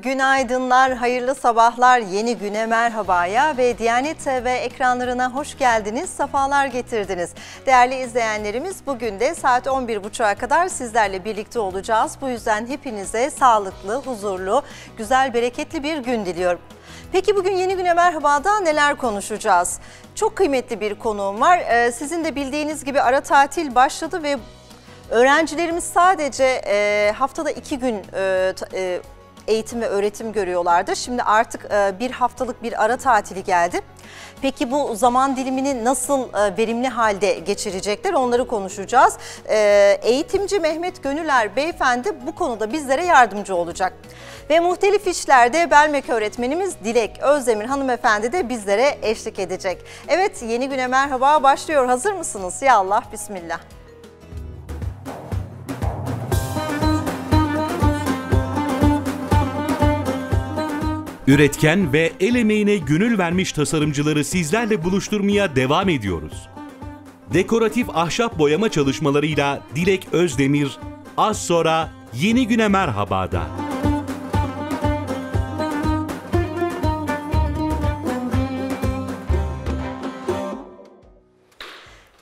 günaydınlar, hayırlı sabahlar, yeni güne merhabaya ve Diyanet TV ekranlarına hoş geldiniz, sefalar getirdiniz. Değerli izleyenlerimiz bugün de saat 11.30'a kadar sizlerle birlikte olacağız. Bu yüzden hepinize sağlıklı, huzurlu, güzel, bereketli bir gün diliyorum. Peki bugün yeni güne merhabada neler konuşacağız? Çok kıymetli bir konuğum var. Ee, sizin de bildiğiniz gibi ara tatil başladı ve Öğrencilerimiz sadece e, haftada iki gün e, e, eğitim ve öğretim görüyorlardı. Şimdi artık e, bir haftalık bir ara tatili geldi. Peki bu zaman dilimini nasıl e, verimli halde geçirecekler onları konuşacağız. E, eğitimci Mehmet Gönüler beyefendi bu konuda bizlere yardımcı olacak. Ve muhtelif işlerde Belmek öğretmenimiz Dilek Özdemir hanımefendi de bizlere eşlik edecek. Evet yeni güne merhaba başlıyor. Hazır mısınız? Ya Allah bismillah. Üretken ve el emeğine gönül vermiş tasarımcıları sizlerle buluşturmaya devam ediyoruz. Dekoratif ahşap boyama çalışmalarıyla Dilek Özdemir az sonra yeni güne merhaba merhabada.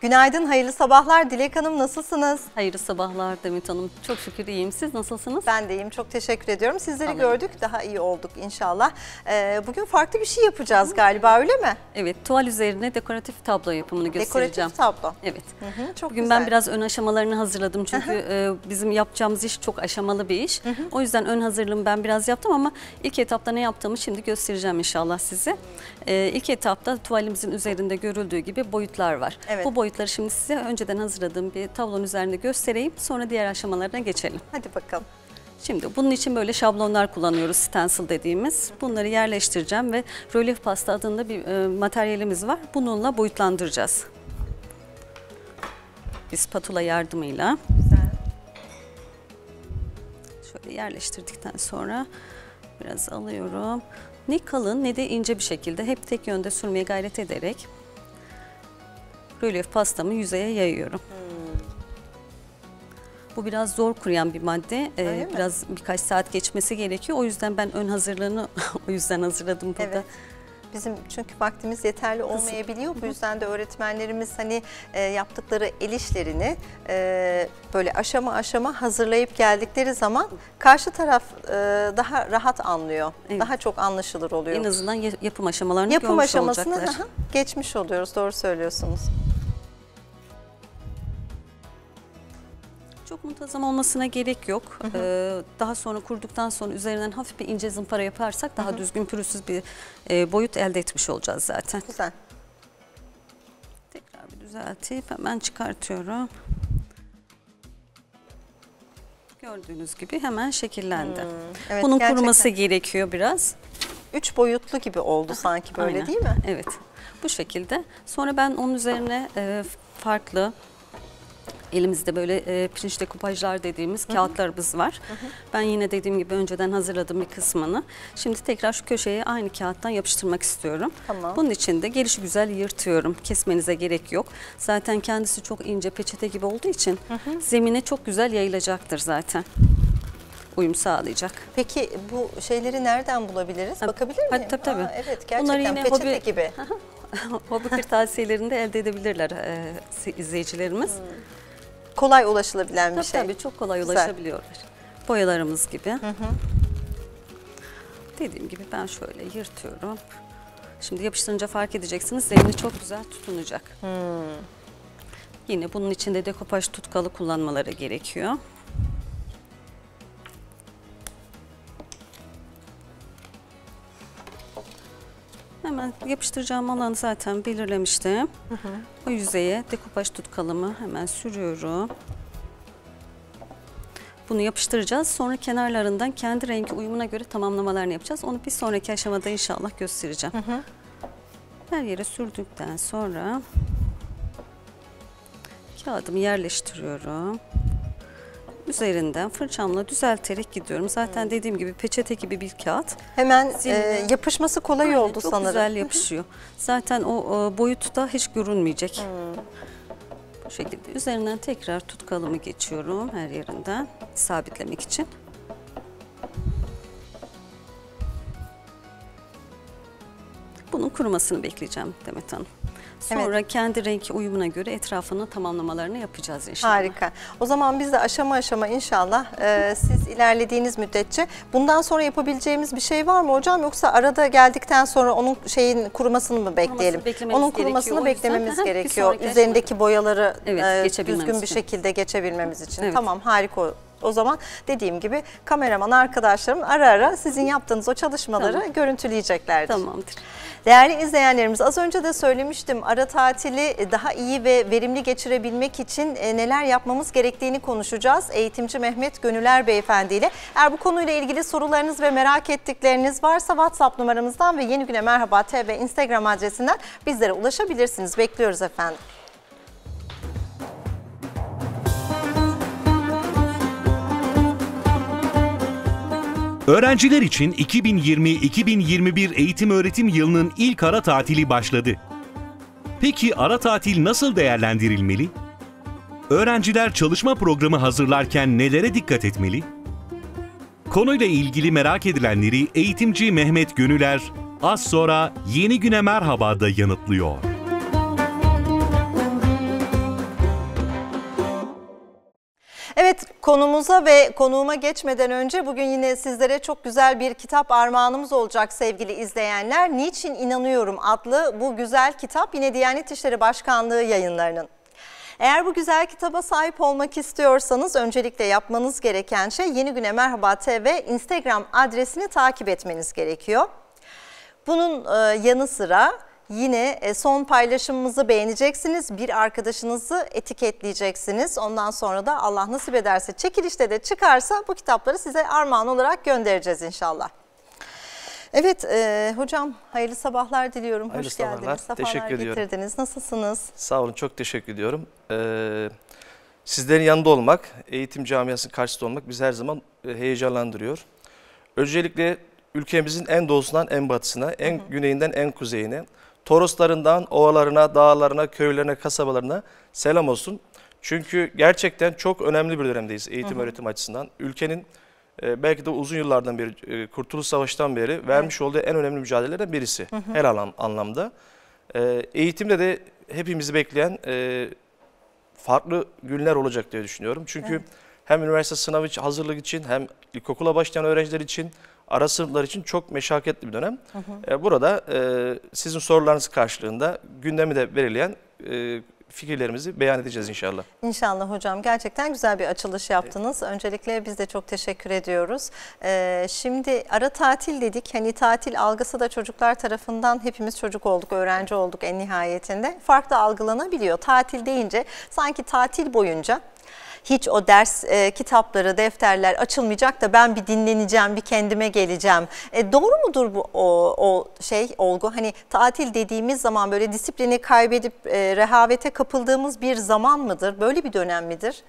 Günaydın, hayırlı sabahlar. Dilek Hanım nasılsınız? Hayırlı sabahlar Demet Hanım. Çok şükür iyiyim. Siz nasılsınız? Ben de iyiyim. Çok teşekkür ediyorum. Sizleri Anladım. gördük. Daha iyi olduk inşallah. Ee, bugün farklı bir şey yapacağız galiba öyle mi? Evet. Tuval üzerine dekoratif tablo yapımını göstereceğim. Dekoratif tablo. Evet. Hı hı, çok bugün güzel. ben biraz ön aşamalarını hazırladım. Çünkü e, bizim yapacağımız iş çok aşamalı bir iş. Hı hı. O yüzden ön hazırlığımı ben biraz yaptım ama ilk etapta ne yaptığımı şimdi göstereceğim inşallah size e, ilk etapta tuvalimizin üzerinde görüldüğü gibi boyutlar var. Evet. Bu boyutları şimdi size önceden hazırladığım bir tablonun üzerinde göstereyim. Sonra diğer aşamalarına geçelim. Hadi bakalım. Şimdi bunun için böyle şablonlar kullanıyoruz stencil dediğimiz. Bunları yerleştireceğim ve rölef pasta adında bir e, materyalimiz var. Bununla boyutlandıracağız. Bir spatula yardımıyla. Güzel. Şöyle yerleştirdikten sonra biraz alıyorum. Ne kalın ne de ince bir şekilde hep tek yönde sürmeye gayret ederek rölyef pastamı yüzeye yayıyorum. Hmm. Bu biraz zor kuruyan bir madde. ee, biraz birkaç saat geçmesi gerekiyor. O yüzden ben ön hazırlığını o yüzden hazırladım burada. Evet. Bizim çünkü vaktimiz yeterli olmayabiliyor. Bu yüzden de öğretmenlerimiz hani e, yaptıkları el işlerini e, böyle aşama aşama hazırlayıp geldikleri zaman karşı taraf e, daha rahat anlıyor. Evet. Daha çok anlaşılır oluyor. En azından yapım aşamalarını yapım görmüş aşamasını, olacaklar. Yapım aşamasını geçmiş oluyoruz. Doğru söylüyorsunuz. Çok muntazam olmasına gerek yok. Hı hı. Ee, daha sonra kurduktan sonra üzerinden hafif bir ince zımpara yaparsak daha hı hı. düzgün pürüzsüz bir e, boyut elde etmiş olacağız zaten. Güzel. Tekrar bir düzeltip hemen çıkartıyorum. Gördüğünüz gibi hemen şekillendi. Hmm, evet, Bunun gerçekten. kuruması gerekiyor biraz. Üç boyutlu gibi oldu sanki böyle Aynen. değil mi? Evet bu şekilde. Sonra ben onun üzerine e, farklı elimizde böyle e, pirinç dekupajlar dediğimiz Hı -hı. kağıtlarımız var. Hı -hı. Ben yine dediğim gibi önceden hazırladım bir kısmını. Şimdi tekrar şu köşeye aynı kağıttan yapıştırmak istiyorum. Tamam. Bunun için de gelişi güzel yırtıyorum. Kesmenize gerek yok. Zaten kendisi çok ince peçete gibi olduğu için Hı -hı. zemine çok güzel yayılacaktır zaten uyum sağlayacak. Peki bu şeyleri nereden bulabiliriz? Ha, Bakabilir miyim? Tabii tabii. Aa, evet gerçekten Bunları yine peçete hobi, gibi. hobi kırtasiyelerinde elde edebilirler e, izleyicilerimiz. Hmm kolay ulaşılabilen tabii bir şey. Tabii çok kolay Güzel. ulaşabiliyorlar. Boyalarımız gibi. Hı hı. Dediğim gibi ben şöyle yırtıyorum. Şimdi yapıştırınca fark edeceksiniz zemini çok güzel tutunacak. Hmm. Yine bunun içinde dekopaj tutkalı kullanmaları gerekiyor. Hemen yapıştıracağım alanı zaten belirlemiştim. Hı hı. O yüzeye dekopaj tutkalımı hemen sürüyorum. Bunu yapıştıracağız. Sonra kenarlarından kendi rengi uyumuna göre tamamlamalarını yapacağız. Onu bir sonraki aşamada inşallah göstereceğim. Hı hı. Her yere sürdükten sonra kağıdımı yerleştiriyorum üzerinden fırçamla düzelterek gidiyorum. Zaten Hı. dediğim gibi peçete gibi bir kağıt. Hemen e, yapışması kolay aynen, oldu çok sanırım. Çok güzel yapışıyor. Zaten o e, boyut da hiç görünmeyecek. Hı. Bu şekilde üzerinden tekrar tutkalımı geçiyorum her yerinden sabitlemek için. Bunun kurumasını bekleyeceğim Demet Hanım. Sonra evet. kendi renk uyumuna göre etrafını tamamlamalarını yapacağız inşallah. Harika. O zaman biz de aşama aşama inşallah e, siz ilerlediğiniz müddetçe bundan sonra yapabileceğimiz bir şey var mı hocam yoksa arada geldikten sonra onun şeyin kurumasını mı bekleyelim? Onun kurumasını beklememiz yüzden, gerekiyor. Üzerindeki boyaları evet, e, düzgün bir şekilde geçebilmemiz için. Evet. Tamam harika o zaman dediğim gibi kameraman arkadaşlarım ara ara sizin yaptığınız o çalışmaları tamam. görüntüleyeceklerdir. Tamamdır. Değerli izleyenlerimiz az önce de söylemiştim ara tatili e, daha iyi ve verimli geçirebilmek için e, neler yapmamız gerektiğini konuşacağız. Eğitimci Mehmet Gönüler Beyefendi ile. Eğer bu konuyla ilgili sorularınız ve merak ettikleriniz varsa WhatsApp numaramızdan ve Yeni Güne Merhaba TV Instagram adresinden bizlere ulaşabilirsiniz. Bekliyoruz efendim. Öğrenciler için 2020-2021 eğitim öğretim yılının ilk ara tatili başladı. Peki ara tatil nasıl değerlendirilmeli? Öğrenciler çalışma programı hazırlarken nelere dikkat etmeli? Konuyla ilgili merak edilenleri eğitimci Mehmet Gönüler az sonra Yeni Güne Merhaba'da yanıtlıyor. Evet Konumuza ve konuğuma geçmeden önce bugün yine sizlere çok güzel bir kitap armağanımız olacak sevgili izleyenler. Niçin İnanıyorum adlı bu güzel kitap yine Diyanet İşleri Başkanlığı yayınlarının. Eğer bu güzel kitaba sahip olmak istiyorsanız öncelikle yapmanız gereken şey Yeni Güne Merhaba TV Instagram adresini takip etmeniz gerekiyor. Bunun e, yanı sıra yine e, son paylaşımımızı beğeneceksiniz. Bir arkadaşınızı etiketleyeceksiniz. Ondan sonra da Allah nasip ederse çekilişte de çıkarsa bu kitapları size armağan olarak göndereceğiz inşallah. Evet e, hocam hayırlı sabahlar diliyorum. Hayırlı Hoş sabahlar. geldiniz. Sefalar teşekkür getirdiniz. Ediyorum. Nasılsınız? Sağ olun çok teşekkür ediyorum. Ee, sizlerin yanında olmak, eğitim camiasının karşısında olmak bizi her zaman e, heyecanlandırıyor. Öncelikle ülkemizin en doğusundan en batısına, en hı hı. güneyinden en kuzeyine Toroslarından ovalarına, dağlarına, köylerine, kasabalarına selam olsun. Çünkü gerçekten çok önemli bir dönemdeyiz eğitim hı hı. öğretim açısından. Ülkenin e, belki de uzun yıllardan beri, e, Kurtuluş Savaş'tan beri vermiş olduğu en önemli mücadelelerden birisi hı hı. her alan anlamda. E, eğitimde de hepimizi bekleyen e, farklı günler olacak diye düşünüyorum. Çünkü evet. hem üniversite sınavı hazırlık için hem ilkokula başlayan öğrenciler için ara sınıflar için çok meşakkatli bir dönem. Hı hı. E, burada e, sizin sorularınız karşılığında gündemi de belirleyen e, fikirlerimizi beyan edeceğiz inşallah. İnşallah hocam. Gerçekten güzel bir açılış yaptınız. Evet. Öncelikle biz de çok teşekkür ediyoruz. Ee, şimdi ara tatil dedik. Hani tatil algısı da çocuklar tarafından hepimiz çocuk olduk, öğrenci olduk en nihayetinde. Farklı algılanabiliyor. Tatil deyince sanki tatil boyunca hiç o ders e, kitapları, defterler açılmayacak da ben bir dinleneceğim, bir kendime geleceğim. E, doğru mudur bu o, o şey olgu? Hani tatil dediğimiz zaman böyle disiplini kaybedip e, rehavete kapıldığımız bir zaman mıdır? Böyle bir dönem midir?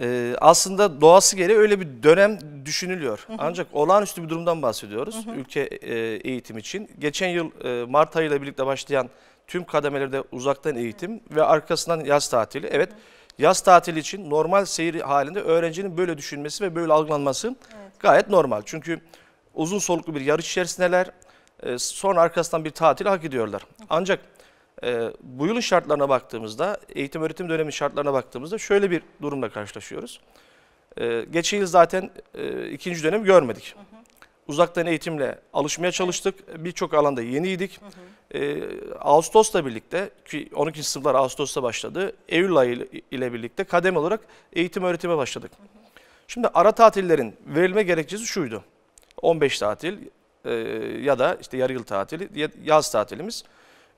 Ee, aslında doğası gereği öyle bir dönem düşünülüyor. Hı hı. Ancak olağanüstü bir durumdan bahsediyoruz hı hı. ülke e, eğitim için. Geçen yıl e, Mart ayıyla birlikte başlayan tüm kademelerde uzaktan eğitim hı. ve arkasından yaz tatili. Evet hı hı yaz tatili için normal seyir halinde öğrencinin böyle düşünmesi ve böyle algılanması evet. gayet normal. Çünkü uzun soluklu bir yarış içerisindeler. Ee, sonra arkasından bir tatil hak ediyorlar. Ancak e, bu yılın şartlarına baktığımızda, eğitim öğretim dönemi şartlarına baktığımızda şöyle bir durumla karşılaşıyoruz. E, geçen yıl zaten e, ikinci dönem görmedik. Hı hı uzaktan eğitimle alışmaya çalıştık. Birçok alanda yeniydik. Hı hı. Ee, Ağustos'la birlikte ki 12. sınıflar Ağustos'ta başladı. Eylül ayı ile birlikte kadem olarak eğitim öğretime başladık. Hı hı. Şimdi ara tatillerin verilme gerekçesi şuydu. 15 tatil e, ya da işte yarı yıl tatili, yaz tatilimiz.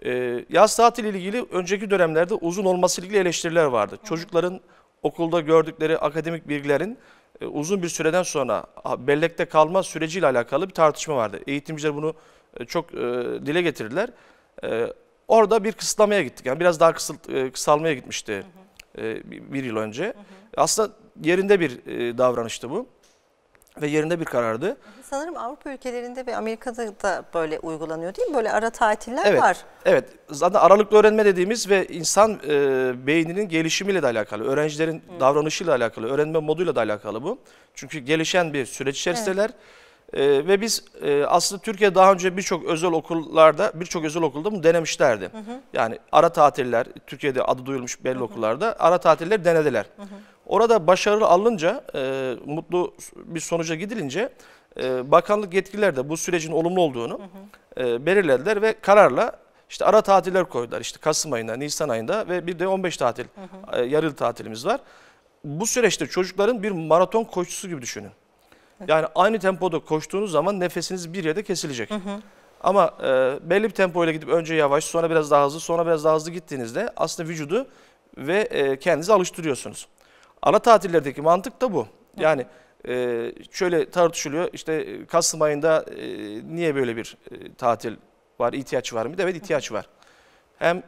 E, yaz tatili ile ilgili önceki dönemlerde uzun olması ile ilgili eleştiriler vardı. Hı hı. Çocukların okulda gördükleri akademik bilgilerin e, uzun bir süreden sonra bellekte kalma süreciyle alakalı bir tartışma vardı. Eğitimciler bunu e, çok e, dile getirdiler. Orada bir kısıtlamaya gittik. Yani biraz daha kısalt, kısalmaya gitmişti hı hı. bir yıl önce. Hı hı. Aslında yerinde bir davranıştı bu ve yerinde bir karardı. Sanırım Avrupa ülkelerinde ve Amerika'da da böyle uygulanıyor değil mi? Böyle ara tatiller evet, var. Evet. Zaten aralıklı öğrenme dediğimiz ve insan e, beyninin gelişimiyle de alakalı, öğrencilerin Hı. davranışıyla alakalı, öğrenme moduyla da alakalı bu. Çünkü gelişen bir süreç içerisindeler. Evet. E, ve biz e, aslında Türkiye daha önce birçok özel okullarda, birçok özel okulda bunu denemişlerdi. Hı hı. Yani ara tatiller, Türkiye'de adı duyulmuş belli hı hı. okullarda ara tatiller denediler. Hı hı. Orada başarılı alınca, e, mutlu bir sonuca gidilince e, bakanlık yetkililer de bu sürecin olumlu olduğunu hı hı. E, belirlediler ve kararla işte ara tatiller koydular. İşte Kasım ayında, Nisan ayında ve bir de 15 tatil, hı hı. E, yarı tatilimiz var. Bu süreçte çocukların bir maraton koşusu gibi düşünün. Yani aynı tempoda koştuğunuz zaman nefesiniz bir yerde kesilecek. Hı hı. Ama e, belli bir tempoyla gidip önce yavaş, sonra biraz daha hızlı, sonra biraz daha hızlı gittiğinizde aslında vücudu ve e, kendinizi alıştırıyorsunuz. Ana tatillerdeki mantık da bu. Yani e, şöyle tartışılıyor işte e, Kasım ayında e, niye böyle bir e, tatil var, ihtiyaç var mı? Evet ihtiyaç var. Hem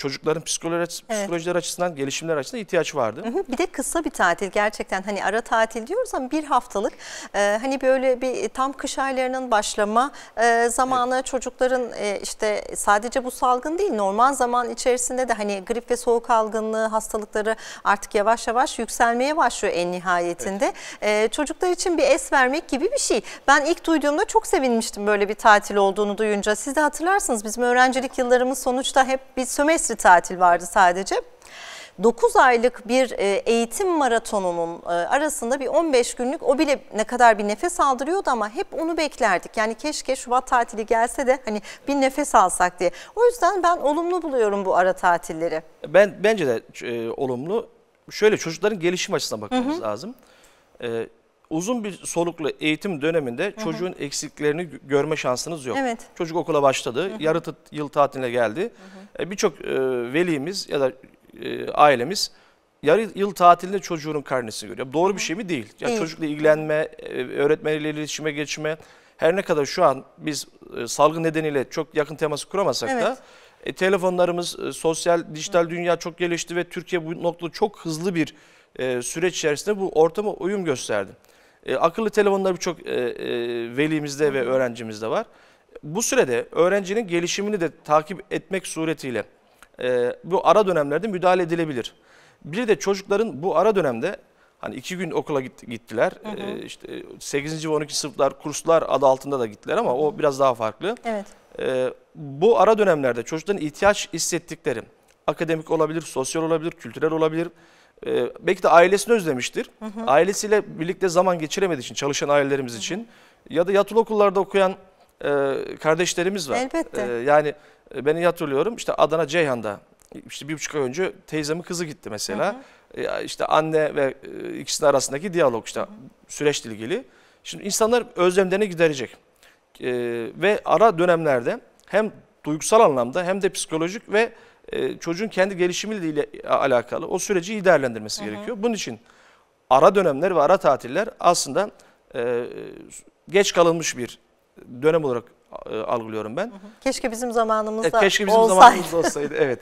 çocukların psikoloji, evet. açısından, gelişimler açısından ihtiyaç vardı. Bir de kısa bir tatil gerçekten hani ara tatil diyoruz ama bir haftalık e, hani böyle bir e, tam kış aylarının başlama e, zamanı evet. çocukların e, işte sadece bu salgın değil normal zaman içerisinde de hani grip ve soğuk algınlığı hastalıkları artık yavaş yavaş yükselmeye başlıyor en nihayetinde. Evet. E, çocuklar için bir es vermek gibi bir şey. Ben ilk duyduğumda çok sevinmiştim böyle bir tatil olduğunu duyunca. Siz de hatırlarsınız bizim öğrencilik yıllarımız sonuçta hep bir sömestr Kısri tatil vardı sadece. 9 aylık bir e, eğitim maratonunun e, arasında bir 15 günlük o bile ne kadar bir nefes aldırıyordu ama hep onu beklerdik. Yani keşke Şubat tatili gelse de hani bir nefes alsak diye. O yüzden ben olumlu buluyorum bu ara tatilleri. Ben bence de e, olumlu. Şöyle çocukların gelişim açısından bakmamız hı hı. lazım. E, uzun bir soluklu eğitim döneminde Hı -hı. çocuğun eksiklerini görme şansınız yok. Evet. Çocuk okula başladı, Hı -hı. yarı yıl tatiline geldi. E, Birçok e, velimiz ya da e, ailemiz yarı yıl tatilinde çocuğunun karnesini görüyor. Doğru Hı -hı. bir şey mi değil. Ya değil. Çocukla ilgilenme, e, öğretmeniyle iletişime geçme. Her ne kadar şu an biz e, salgın nedeniyle çok yakın teması kuramasak evet. da e, telefonlarımız, e, sosyal, dijital Hı. dünya çok gelişti ve Türkiye bu noktada çok hızlı bir e, süreç içerisinde bu ortama uyum gösterdi. E, akıllı telefonlar birçok e, e, velimizde ve öğrencimizde var. Bu sürede öğrencinin gelişimini de takip etmek suretiyle e, bu ara dönemlerde müdahale edilebilir. Bir de çocukların bu ara dönemde hani iki gün okula gittiler. Hı hı. E, işte 8. ve 12. sınıflar kurslar adı altında da gittiler ama o biraz daha farklı. Evet. E, bu ara dönemlerde çocukların ihtiyaç hissettikleri akademik olabilir, sosyal olabilir, kültürel olabilir ee, belki de ailesini özlemiştir. Hı hı. Ailesiyle birlikte zaman geçiremediği için çalışan ailelerimiz hı hı. için ya da yatılı okullarda okuyan e, kardeşlerimiz var. Elbette. Ee, e, yani ben hatırlıyorum işte Adana Ceyhan'da işte bir buçuk ay önce teyzemin kızı gitti mesela. Hı hı. E, işte anne ve e, ikisinin arasındaki diyalog işte hı süreçle ilgili. Şimdi insanlar özlemlerini giderecek. E, ve ara dönemlerde hem duygusal anlamda hem de psikolojik ve e, çocuğun kendi gelişimiyle alakalı o süreci iyi hı hı. gerekiyor. Bunun için ara dönemler ve ara tatiller aslında e, geç kalınmış bir dönem olarak e, algılıyorum ben. Hı hı. Keşke bizim zamanımızda e, keşke bizim olsaydı. zamanımızda olsaydı. Evet.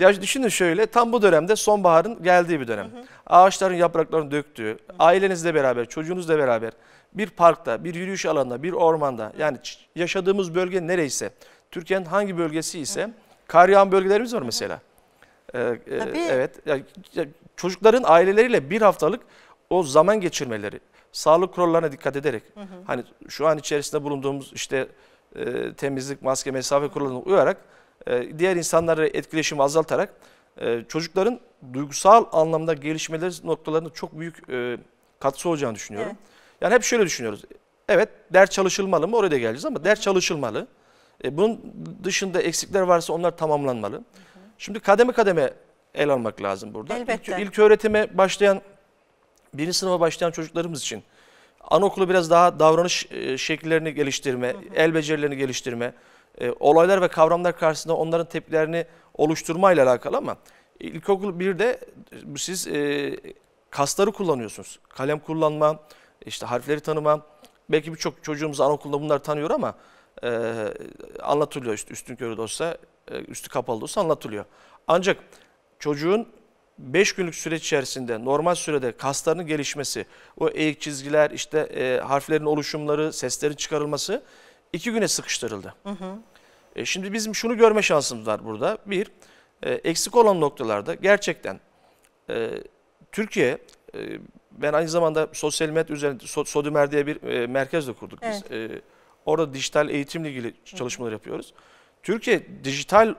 Ya düşünün şöyle tam bu dönemde sonbaharın geldiği bir dönem. Hı hı. Ağaçların yapraklarını döktüğü, hı hı. ailenizle beraber, çocuğunuzla beraber bir parkta, bir yürüyüş alanında, bir ormanda yani yaşadığımız bölge nereyse, Türkiye'nin hangi bölgesi ise hı hı Kar yağan bölgelerimiz var mesela. Ee, e, Tabii. Evet. Yani çocukların aileleriyle bir haftalık o zaman geçirmeleri, sağlık kurallarına dikkat ederek, hı hı. hani şu an içerisinde bulunduğumuz işte e, temizlik, maske, mesafe kurallarına uyarak, e, diğer insanlarla etkileşimi azaltarak e, çocukların duygusal anlamda gelişmeleri noktalarında çok büyük e, katkısı olacağını düşünüyorum. Evet. Yani hep şöyle düşünüyoruz. Evet ders çalışılmalı mı? Oraya da geleceğiz ama ders çalışılmalı. E, bunun dışında eksikler varsa onlar tamamlanmalı. Şimdi kademe kademe el almak lazım burada. Elbette. İlk, öğretime başlayan, birinci sınıfa başlayan çocuklarımız için anaokulu biraz daha davranış e, şekillerini geliştirme, hı hı. el becerilerini geliştirme, e, olaylar ve kavramlar karşısında onların tepkilerini oluşturmayla alakalı ama ilkokul 1'de siz kasları kullanıyorsunuz. Kalem kullanma, işte harfleri tanıma. Belki birçok çocuğumuz anaokulda bunlar tanıyor ama e, anlatılıyor işte üstün körü de olsa, e, üstü kapalı da olsa anlatılıyor. Ancak çocuğun 5 günlük süreç içerisinde normal sürede kaslarının gelişmesi, o eğik çizgiler, işte e, harflerin oluşumları, seslerin çıkarılması 2 güne sıkıştırıldı. Hı hı. E, şimdi bizim şunu görme şansımız var burada. Bir, e, eksik olan noktalarda gerçekten e, Türkiye, e, ben aynı zamanda sosyal medya üzerinde so, Sodimer diye bir e, merkez de kurduk evet. biz. E, Orada dijital eğitimle ilgili çalışmalar yapıyoruz. Türkiye dijital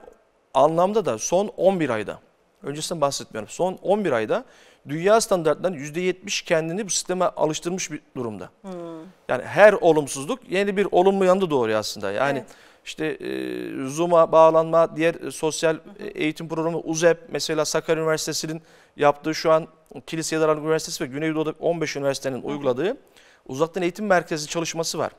anlamda da son 11 ayda, öncesinden bahsetmiyorum, son 11 ayda dünya standartlarından %70 kendini bu sisteme alıştırmış bir durumda. Hmm. Yani her olumsuzluk yeni bir olumlu yanı doğuruyor aslında. Yani evet. işte e, Zoom'a bağlanma, diğer e, sosyal e, eğitim programı UZEP mesela Sakarya Üniversitesi'nin yaptığı şu an Kiliseye Daralgı Üniversitesi ve Güneydoğu'da 15 üniversitenin uyguladığı uzaktan eğitim merkezi çalışması var.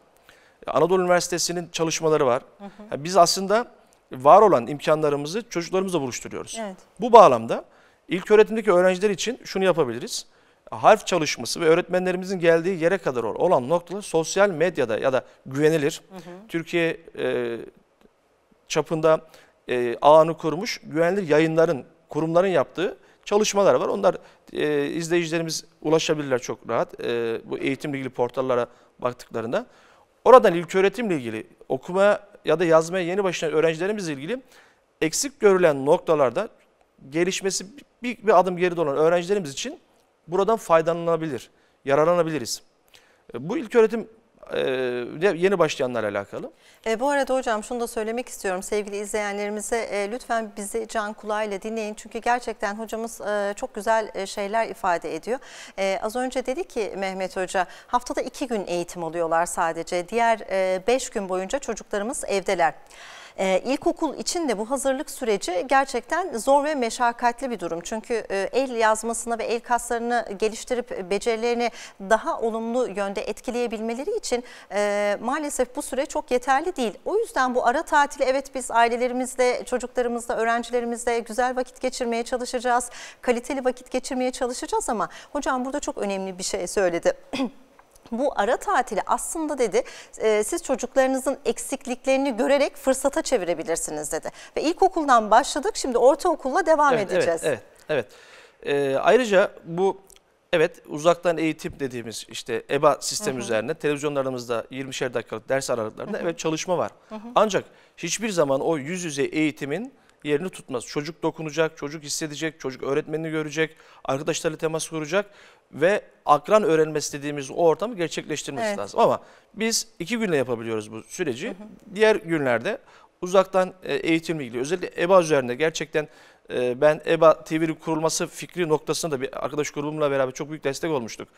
Anadolu Üniversitesi'nin çalışmaları var. Hı hı. Yani biz aslında var olan imkanlarımızı çocuklarımızla buluşturuyoruz. Evet. Bu bağlamda ilk öğretimdeki öğrenciler için şunu yapabiliriz. Harf çalışması ve öğretmenlerimizin geldiği yere kadar olan noktalar sosyal medyada ya da güvenilir. Hı hı. Türkiye e, çapında e, ağını kurmuş güvenilir yayınların, kurumların yaptığı çalışmalar var. Onlar e, izleyicilerimiz ulaşabilirler çok rahat. E, bu eğitimle ilgili portallara baktıklarında. Oradan ilk ilköğretimle ilgili okuma ya da yazmaya yeni başlayan öğrencilerimizle ilgili eksik görülen noktalarda gelişmesi bir, bir adım geride olan öğrencilerimiz için buradan faydalanabilir, yararlanabiliriz. E, bu ilk öğretim yeni başlayanlar alakalı. E, bu arada hocam şunu da söylemek istiyorum sevgili izleyenlerimize e, lütfen bizi can kulağıyla dinleyin. Çünkü gerçekten hocamız e, çok güzel e, şeyler ifade ediyor. E, az önce dedi ki Mehmet Hoca haftada iki gün eğitim alıyorlar sadece. Diğer e, beş gün boyunca çocuklarımız evdeler. E, ilkokul için de bu hazırlık süreci gerçekten zor ve meşakkatli bir durum. Çünkü e, el yazmasına ve el kaslarını geliştirip becerilerini daha olumlu yönde etkileyebilmeleri için e, maalesef bu süre çok yeterli değil. O yüzden bu ara tatili evet biz ailelerimizle, çocuklarımızla, öğrencilerimizle güzel vakit geçirmeye çalışacağız. Kaliteli vakit geçirmeye çalışacağız ama hocam burada çok önemli bir şey söyledi. bu ara tatili aslında dedi e, siz çocuklarınızın eksikliklerini görerek fırsata çevirebilirsiniz dedi. Ve ilkokuldan başladık şimdi ortaokulla devam evet, edeceğiz. Evet, evet. evet. ayrıca bu Evet uzaktan eğitim dediğimiz işte EBA sistem üzerine televizyonlarımızda 20'şer dakikalık ders aralıklarında hı hı. evet çalışma var. Hı hı. Ancak hiçbir zaman o yüz yüze eğitimin yerini tutmaz. Çocuk dokunacak, çocuk hissedecek, çocuk öğretmenini görecek, arkadaşlarıyla temas kuracak ve akran öğrenmesi dediğimiz o ortamı gerçekleştirmesi evet. lazım. Ama biz iki günle yapabiliyoruz bu süreci. Hı hı. Diğer günlerde uzaktan e, eğitimle ilgili özellikle EBA üzerinde gerçekten e, ben EBA TV'nin kurulması fikri noktasında bir arkadaş grubumla beraber çok büyük destek olmuştuk.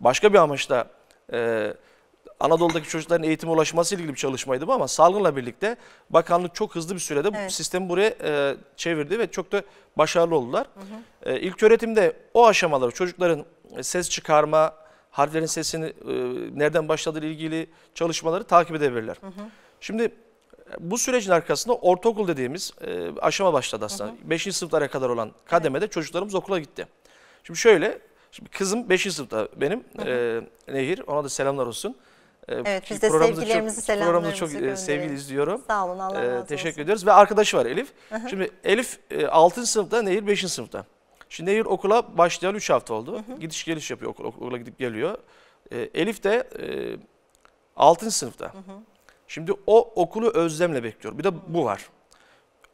Başka bir amaçla e, Anadolu'daki çocukların eğitime ulaşması ilgili bir çalışmaydı bu ama salgınla birlikte bakanlık çok hızlı bir sürede evet. sistemi buraya e, çevirdi ve çok da başarılı oldular. Hı hı. E, ilk öğretimde o aşamaları çocukların e, ses çıkarma, harflerin sesini e, nereden başladığı ilgili çalışmaları takip edebilirler. Hı hı. Şimdi e, bu sürecin arkasında ortaokul dediğimiz e, aşama başladı aslında. 5. sınıflara kadar olan kademede evet. çocuklarımız okula gitti. Şimdi şöyle, şimdi kızım 5. sınıfta benim, hı e, hı. E, Nehir ona da selamlar olsun. Ee, evet biz de sevgilerimizi çok, e, selamlarımızı çok sevgili izliyorum. Sağ olun Allah razı ee, olsun. Teşekkür ediyoruz ve arkadaşı var Elif. Şimdi Elif 6. E, sınıfta Nehir 5. sınıfta. Şimdi Nehir okula başlayan 3 hafta oldu. Gidiş geliş yapıyor okula, okula gidip geliyor. Ee, Elif de 6. E, sınıfta. Şimdi o okulu özlemle bekliyor. Bir de bu var.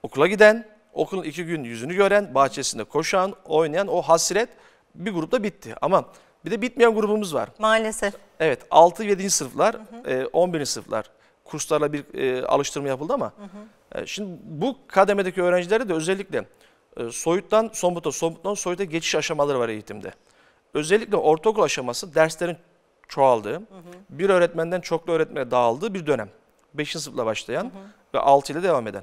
Okula giden, okulun iki gün yüzünü gören, bahçesinde koşan, oynayan o hasret bir grupta bitti. Ama bir de bitmeyen grubumuz var. Maalesef. Evet 6 7. sınıflar, hı hı. E, 11. sınıflar kurslarla bir e, alıştırma yapıldı ama hı hı. E, şimdi bu kademedeki öğrencileri de özellikle e, soyuttan somuta, somuttan soyuta geçiş aşamaları var eğitimde. Özellikle ortaokul aşaması derslerin çoğaldığı, hı hı. bir öğretmenden çoklu öğretmene dağıldığı bir dönem. 5. sınıfla başlayan hı hı. ve 6 ile devam eden.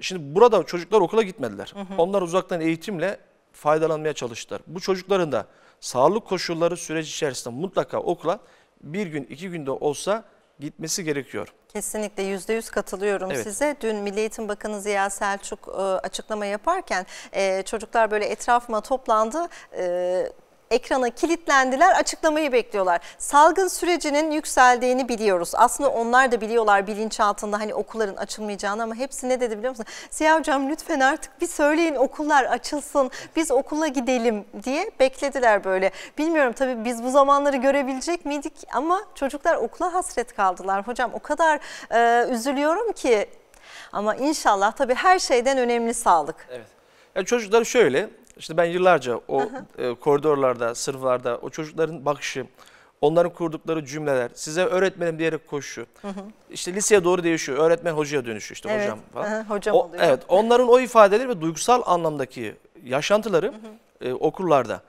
Şimdi burada çocuklar okula gitmediler. Hı hı. Onlar uzaktan eğitimle faydalanmaya çalıştılar. Bu çocukların da sağlık koşulları süreci içerisinde mutlaka okula bir gün iki günde olsa gitmesi gerekiyor. Kesinlikle yüzde yüz katılıyorum evet. size. Dün Milli Eğitim Bakanı Ziya Selçuk e, açıklama yaparken e, çocuklar böyle etrafıma toplandı e, ekrana kilitlendiler açıklamayı bekliyorlar. Salgın sürecinin yükseldiğini biliyoruz. Aslında onlar da biliyorlar bilinçaltında hani okulların açılmayacağını ama hepsi ne dedi biliyor musun? Siyah hocam lütfen artık bir söyleyin okullar açılsın biz okula gidelim diye beklediler böyle. Bilmiyorum tabii biz bu zamanları görebilecek miydik ama çocuklar okula hasret kaldılar. Hocam o kadar e, üzülüyorum ki ama inşallah tabii her şeyden önemli sağlık. Evet. Yani çocuklar şöyle işte ben yıllarca o e, koridorlarda, sınıflarda o çocukların bakışı, onların kurdukları cümleler, size öğretmenim diyerek koşu. Hı hı. İşte liseye doğru değişiyor. Öğretmen hocaya dönüşüyor işte evet. hocam falan. hocam o, Evet. Onların o ifadeleri ve duygusal anlamdaki yaşantıları hı hı. E, okullarda.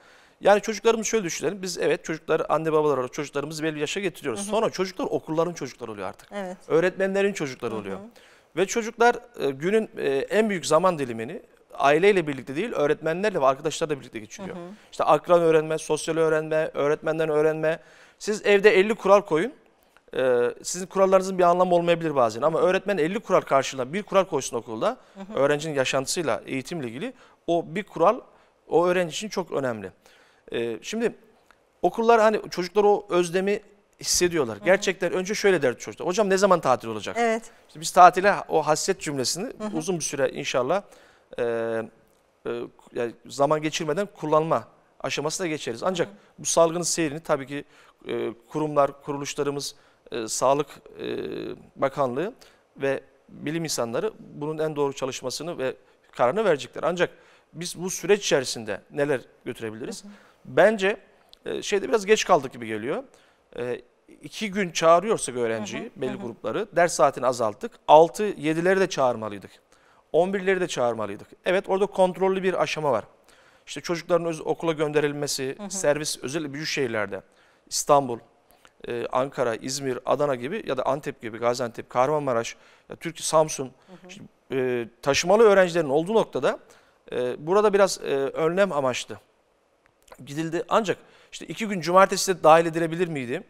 Yani çocuklarımız şöyle düşünelim. Biz evet çocukları anne babalar olarak çocuklarımızı belli yaşa getiriyoruz. Hı hı. Sonra çocuklar okulların çocukları oluyor artık. Evet. Öğretmenlerin çocukları oluyor. Hı hı. Ve çocuklar e, günün e, en büyük zaman dilimini aileyle birlikte değil öğretmenlerle ve arkadaşlarla birlikte geçiriyor. Hı hı. İşte akran öğrenme, sosyal öğrenme, öğretmenden öğrenme. Siz evde 50 kural koyun. Ee, sizin kurallarınızın bir anlamı olmayabilir bazen ama öğretmen 50 kural karşılığında bir kural koysun okulda hı hı. öğrencinin yaşantısıyla eğitimle ilgili o bir kural o öğrenci için çok önemli. Ee, şimdi okullar hani çocuklar o özlemi hissediyorlar. Hı hı. Gerçekten önce şöyle derdi çocuklar. Hocam ne zaman tatil olacak? Evet. İşte biz tatile o hasret cümlesini hı hı. uzun bir süre inşallah e, e, yani zaman geçirmeden kullanma aşamasına geçeriz. Ancak hı hı. bu salgının seyrini tabii ki e, kurumlar, kuruluşlarımız, e, Sağlık e, Bakanlığı ve bilim insanları bunun en doğru çalışmasını ve kararını verecekler. Ancak biz bu süreç içerisinde neler götürebiliriz? Hı hı. Bence e, şeyde biraz geç kaldık gibi geliyor. E, iki gün çağırıyorsak öğrenciyi, hı hı, belli hı. grupları, ders saatini azalttık. Altı, yedileri de çağırmalıydık. 11'leri de çağırmalıydık. Evet orada kontrollü bir aşama var. İşte çocukların öz, okula gönderilmesi, hı hı. servis özellikle büyük şehirlerde İstanbul, e, Ankara, İzmir, Adana gibi ya da Antep gibi, Gaziantep, Kahramanmaraş, ya Türkiye, Samsun hı hı. Işte, e, taşımalı öğrencilerin olduğu noktada e, burada biraz e, önlem amaçlı gidildi. Ancak işte iki gün cumartesi de dahil edilebilir miydi?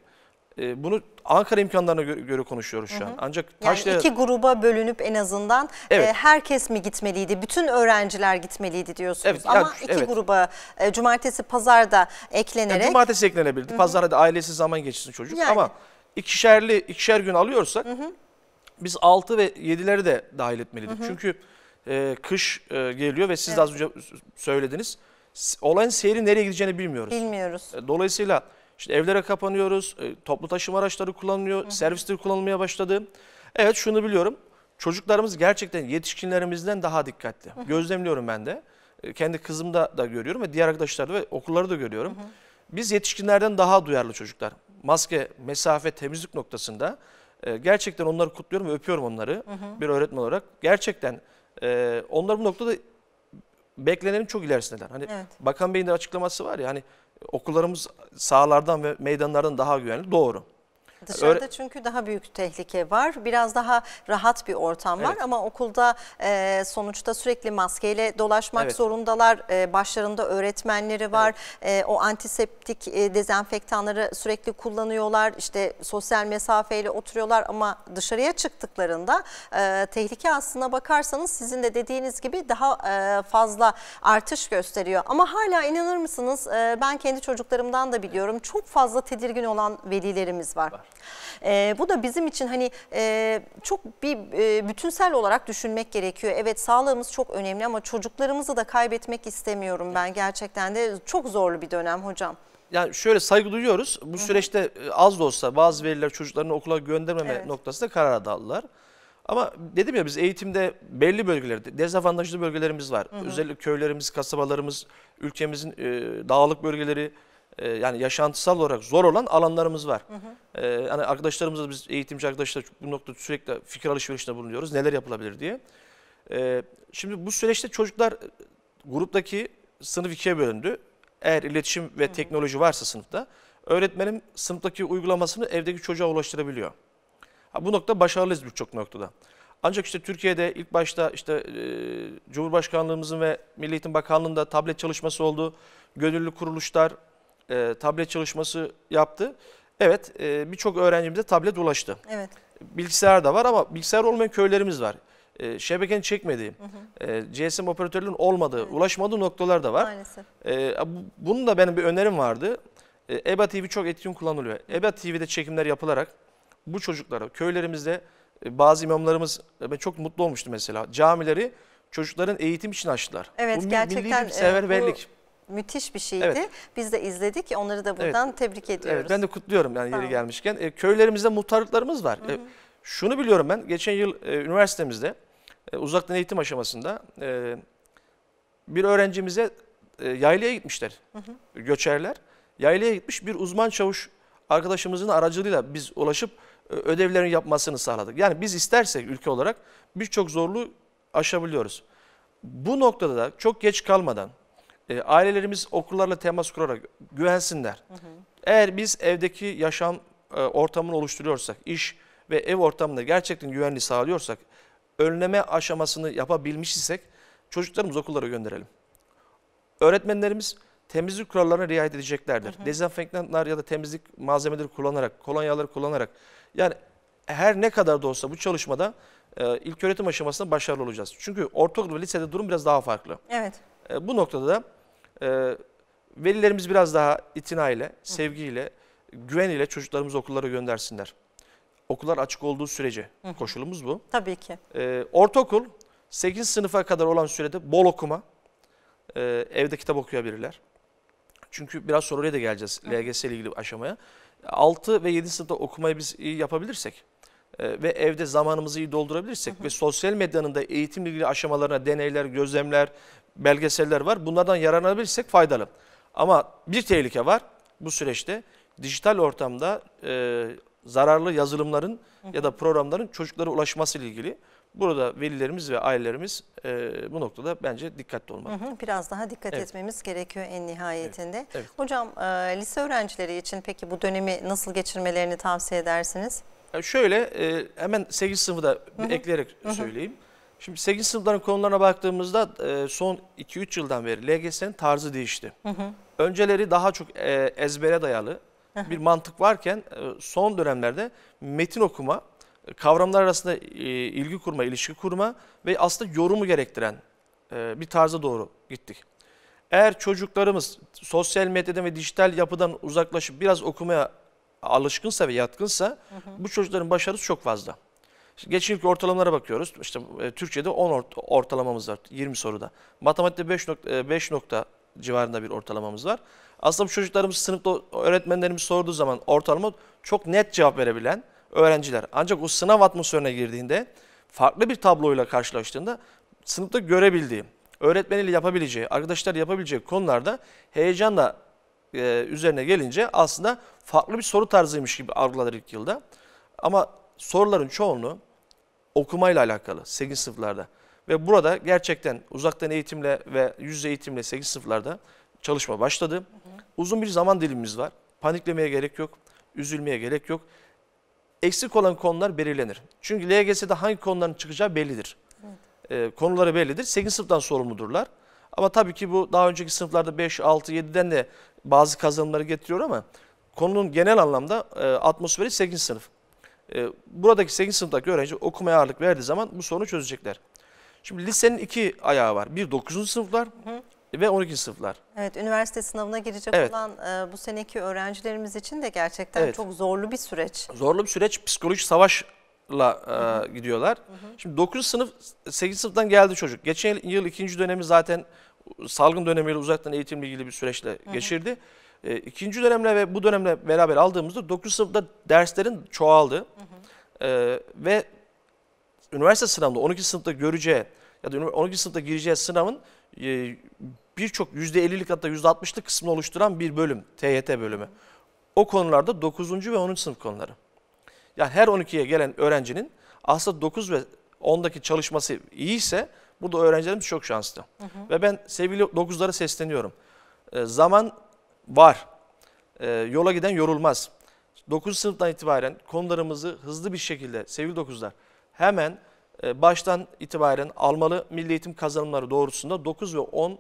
Ee, bunu Ankara imkanlarına göre, konuşuyoruz şu an. Ancak taşla... Yani iki gruba bölünüp en azından e, evet. herkes mi gitmeliydi? Bütün öğrenciler gitmeliydi diyorsunuz. Evet, Ama yani, iki evet. gruba e, cumartesi pazar da eklenerek... Yani cumartesi eklenebilirdi. Hı da ailesi zaman geçirsin çocuk. Yani. Ama ikişerli, ikişer gün alıyorsak hı hı. biz altı ve yedileri de dahil etmeliydik. Hı hı. Çünkü e, kış e, geliyor ve siz evet. de az önce söylediniz. Olayın seyri nereye gideceğini bilmiyoruz. Bilmiyoruz. E, dolayısıyla işte evlere kapanıyoruz, e, toplu taşıma araçları kullanılıyor, servisleri servisler kullanılmaya başladı. Evet şunu biliyorum. Çocuklarımız gerçekten yetişkinlerimizden daha dikkatli. Gözlemliyorum ben de. E, kendi kızımda da görüyorum ve diğer arkadaşlarda ve okulları da görüyorum. Biz yetişkinlerden daha duyarlı çocuklar. Maske, mesafe, temizlik noktasında e, gerçekten onları kutluyorum ve öpüyorum onları bir öğretmen olarak. Gerçekten e, onlar bu noktada beklenenin çok ilerisindeler. Hani evet. Bakan Bey'in de açıklaması var ya hani okullarımız sahalardan ve meydanlardan daha güvenli. Doğru. Dışarıda Öyle... çünkü daha büyük tehlike var. Biraz daha rahat bir ortam var ama okulda e, sonuçta sürekli maskeyle dolaşmak evet. zorundalar. E, başlarında öğretmenleri var. Evet. E, o antiseptik e, dezenfektanları sürekli kullanıyorlar. İşte sosyal mesafeyle oturuyorlar ama dışarıya çıktıklarında e, tehlike aslına bakarsanız sizin de dediğiniz gibi daha e, fazla artış gösteriyor. Ama hala inanır mısınız? E, ben kendi çocuklarımdan da biliyorum. Çok fazla tedirgin olan velilerimiz var. var. E, bu da bizim için hani e, çok bir e, bütünsel olarak düşünmek gerekiyor. Evet sağlığımız çok önemli ama çocuklarımızı da kaybetmek istemiyorum ben gerçekten de çok zorlu bir dönem hocam. Yani şöyle saygı duyuyoruz. Bu süreçte e, az da olsa bazı veliler çocuklarını okula göndermeme evet. noktasında karara daldılar. Ama dedim ya biz eğitimde belli bölgelerde dezavantajlı bölgelerimiz var. Hı hı. Özellikle köylerimiz, kasabalarımız, ülkemizin e, dağlık bölgeleri, e, yani yaşantısal olarak zor olan alanlarımız var. yani e, arkadaşlarımızla biz eğitimci arkadaşlar bu noktada sürekli fikir alışverişinde bulunuyoruz. Neler yapılabilir diye. E, şimdi bu süreçte çocuklar gruptaki sınıf ikiye bölündü. Eğer iletişim ve hı hı. teknoloji varsa sınıfta öğretmenin sınıftaki uygulamasını evdeki çocuğa ulaştırabiliyor. Ha, bu nokta başarılıyız birçok noktada. Ancak işte Türkiye'de ilk başta işte e, Cumhurbaşkanlığımızın ve Milli Eğitim Bakanlığı'nda tablet çalışması oldu. Gönüllü kuruluşlar, e, tablet çalışması yaptı. Evet e, birçok öğrencimize tablet ulaştı. Evet. Bilgisayar da var ama bilgisayar olmayan köylerimiz var. E, şebekenin çekmediği, hı hı. E, GSM operatörlerin olmadığı, evet. ulaşmadığı noktalar da var. Maalesef. E, bunun da benim bir önerim vardı. E, EBA TV çok etkin kullanılıyor. EBA TV'de çekimler yapılarak bu çocuklara köylerimizde e, bazı imamlarımız e, ben çok mutlu olmuştu mesela camileri çocukların eğitim için açtılar. Evet bu, gerçekten milli bir severberlik. E, bu müthiş bir şeydi. Evet. Biz de izledik. Onları da buradan evet. tebrik ediyoruz. Evet ben de kutluyorum yani tamam. yeri gelmişken. E, köylerimizde muhtarlıklarımız var. E, hı hı. E, şunu biliyorum ben geçen yıl e, üniversitemizde e, uzaktan eğitim aşamasında e, bir öğrencimize e, yaylaya gitmişler. Hı hı. Göçerler. Yaylaya gitmiş bir uzman çavuş arkadaşımızın aracılığıyla biz ulaşıp e, ödevlerini yapmasını sağladık. Yani biz istersek ülke olarak birçok zorluğu aşabiliyoruz. Bu noktada da çok geç kalmadan e, ailelerimiz okullarla temas kurarak güvensinler. Hı hı. Eğer biz evdeki yaşam e, ortamını oluşturuyorsak, iş ve ev ortamında gerçekten güvenliği sağlıyorsak, önleme aşamasını yapabilmiş isek çocuklarımızı okullara gönderelim. Öğretmenlerimiz temizlik kurallarına riayet edeceklerdir. Hı hı. Dezenfektanlar ya da temizlik malzemeleri kullanarak, kolonyaları kullanarak yani her ne kadar da olsa bu çalışmada e, ilk öğretim aşamasında başarılı olacağız. Çünkü ortaokul ve lisede durum biraz daha farklı. Evet. E, bu noktada da e, velilerimiz biraz daha itina ile, sevgiyle, güven ile çocuklarımızı okullara göndersinler. Okullar açık olduğu sürece Hı. koşulumuz bu. Tabii ki. E, ortaokul 8 sınıfa kadar olan sürede bol okuma, e, evde kitap okuyabilirler. Çünkü biraz sonra oraya da geleceğiz Hı. LGS ile ilgili aşamaya. 6 ve 7 sınıfta okumayı biz iyi yapabilirsek e, ve evde zamanımızı iyi doldurabilirsek hı hı. ve sosyal medyanın da eğitimle ilgili aşamalarına deneyler, gözlemler belgeseller var. Bunlardan yararlanabilirsek faydalı. Ama bir tehlike var bu süreçte. Dijital ortamda e, zararlı yazılımların ya da programların çocuklara ulaşması ile ilgili. Burada velilerimiz ve ailelerimiz e, bu noktada bence dikkatli olmalı. biraz daha dikkat evet. etmemiz gerekiyor en nihayetinde. Evet. Evet. Hocam e, lise öğrencileri için peki bu dönemi nasıl geçirmelerini tavsiye edersiniz? Yani e, şöyle e, hemen 8 sınıfı da hı hı. ekleyerek hı hı. söyleyeyim. Şimdi 8 sınıfların konularına baktığımızda e, son 2-3 yıldan beri LGS'nin tarzı değişti. Hı hı. Önceleri daha çok e, ezbere dayalı hı hı. bir mantık varken e, son dönemlerde metin okuma, kavramlar arasında ilgi kurma, ilişki kurma ve aslında yorumu gerektiren bir tarza doğru gittik. Eğer çocuklarımız sosyal medyadan ve dijital yapıdan uzaklaşıp biraz okumaya alışkınsa ve yatkınsa hı hı. bu çocukların başarısı çok fazla. Geçen yılki ortalamalara bakıyoruz. İşte e, Türkçe'de 10 ort ortalamamız var 20 soruda. Matematikte 5 nokta, e, 5 nokta civarında bir ortalamamız var. Aslında bu çocuklarımız sınıfta öğretmenlerimiz sorduğu zaman ortalama çok net cevap verebilen öğrenciler. Ancak o sınav atmosferine girdiğinde farklı bir tabloyla karşılaştığında sınıfta görebildiği, öğretmeniyle yapabileceği, arkadaşlar yapabileceği konularda heyecanla e, üzerine gelince aslında farklı bir soru tarzıymış gibi algıladılar ilk yılda. Ama soruların çoğunluğu okumayla alakalı 8 sınıflarda. Ve burada gerçekten uzaktan eğitimle ve yüz eğitimle 8 sınıflarda çalışma başladı. Hı hı. Uzun bir zaman dilimimiz var. Paniklemeye gerek yok, üzülmeye gerek yok. Eksik olan konular belirlenir. Çünkü LGS'de hangi konuların çıkacağı bellidir. Evet. Ee, konuları bellidir. 8 sınıftan sorumludurlar. Ama tabii ki bu daha önceki sınıflarda 5, 6, 7'den de bazı kazanımları getiriyor ama konunun genel anlamda e, atmosferi 8 sınıf. E, buradaki 8. sınıftaki öğrenci okumaya ağırlık verdiği zaman bu sorunu çözecekler. Şimdi lisenin iki ayağı var. Bir 9. sınıflar hı hı ve 12. sınıflar. Evet, üniversite sınavına girecek evet. olan e, bu seneki öğrencilerimiz için de gerçekten evet. çok zorlu bir süreç. Zorlu bir süreç, psikolojik savaşla e, gidiyorlar. Hı hı. Şimdi 9. sınıf, 8. sınıftan geldi çocuk. Geçen yıl ikinci dönemi zaten salgın dönemiyle uzaktan eğitimle ilgili bir süreçle hı hı. geçirdi. E, ikinci dönemle ve bu dönemle beraber aldığımızda 9. sınıfta derslerin çoğaldı. Hı hı. E, ve üniversite sınavında 12. sınıfta göreceği ya da 12. sınıfta gireceği sınavın e, birçok %50'lik hatta %60'lık kısmını oluşturan bir bölüm. TYT bölümü. O konularda 9. ve 10. sınıf konuları. Yani her 12'ye gelen öğrencinin aslında 9 ve 10'daki çalışması iyiyse burada öğrencilerimiz çok şanslı. Hı hı. Ve ben sevgili 9'lara sesleniyorum. E, zaman var. E, yola giden yorulmaz. 9 sınıftan itibaren konularımızı hızlı bir şekilde sevgili 9'lar hemen e, baştan itibaren almalı milli eğitim kazanımları doğrultusunda 9 ve 10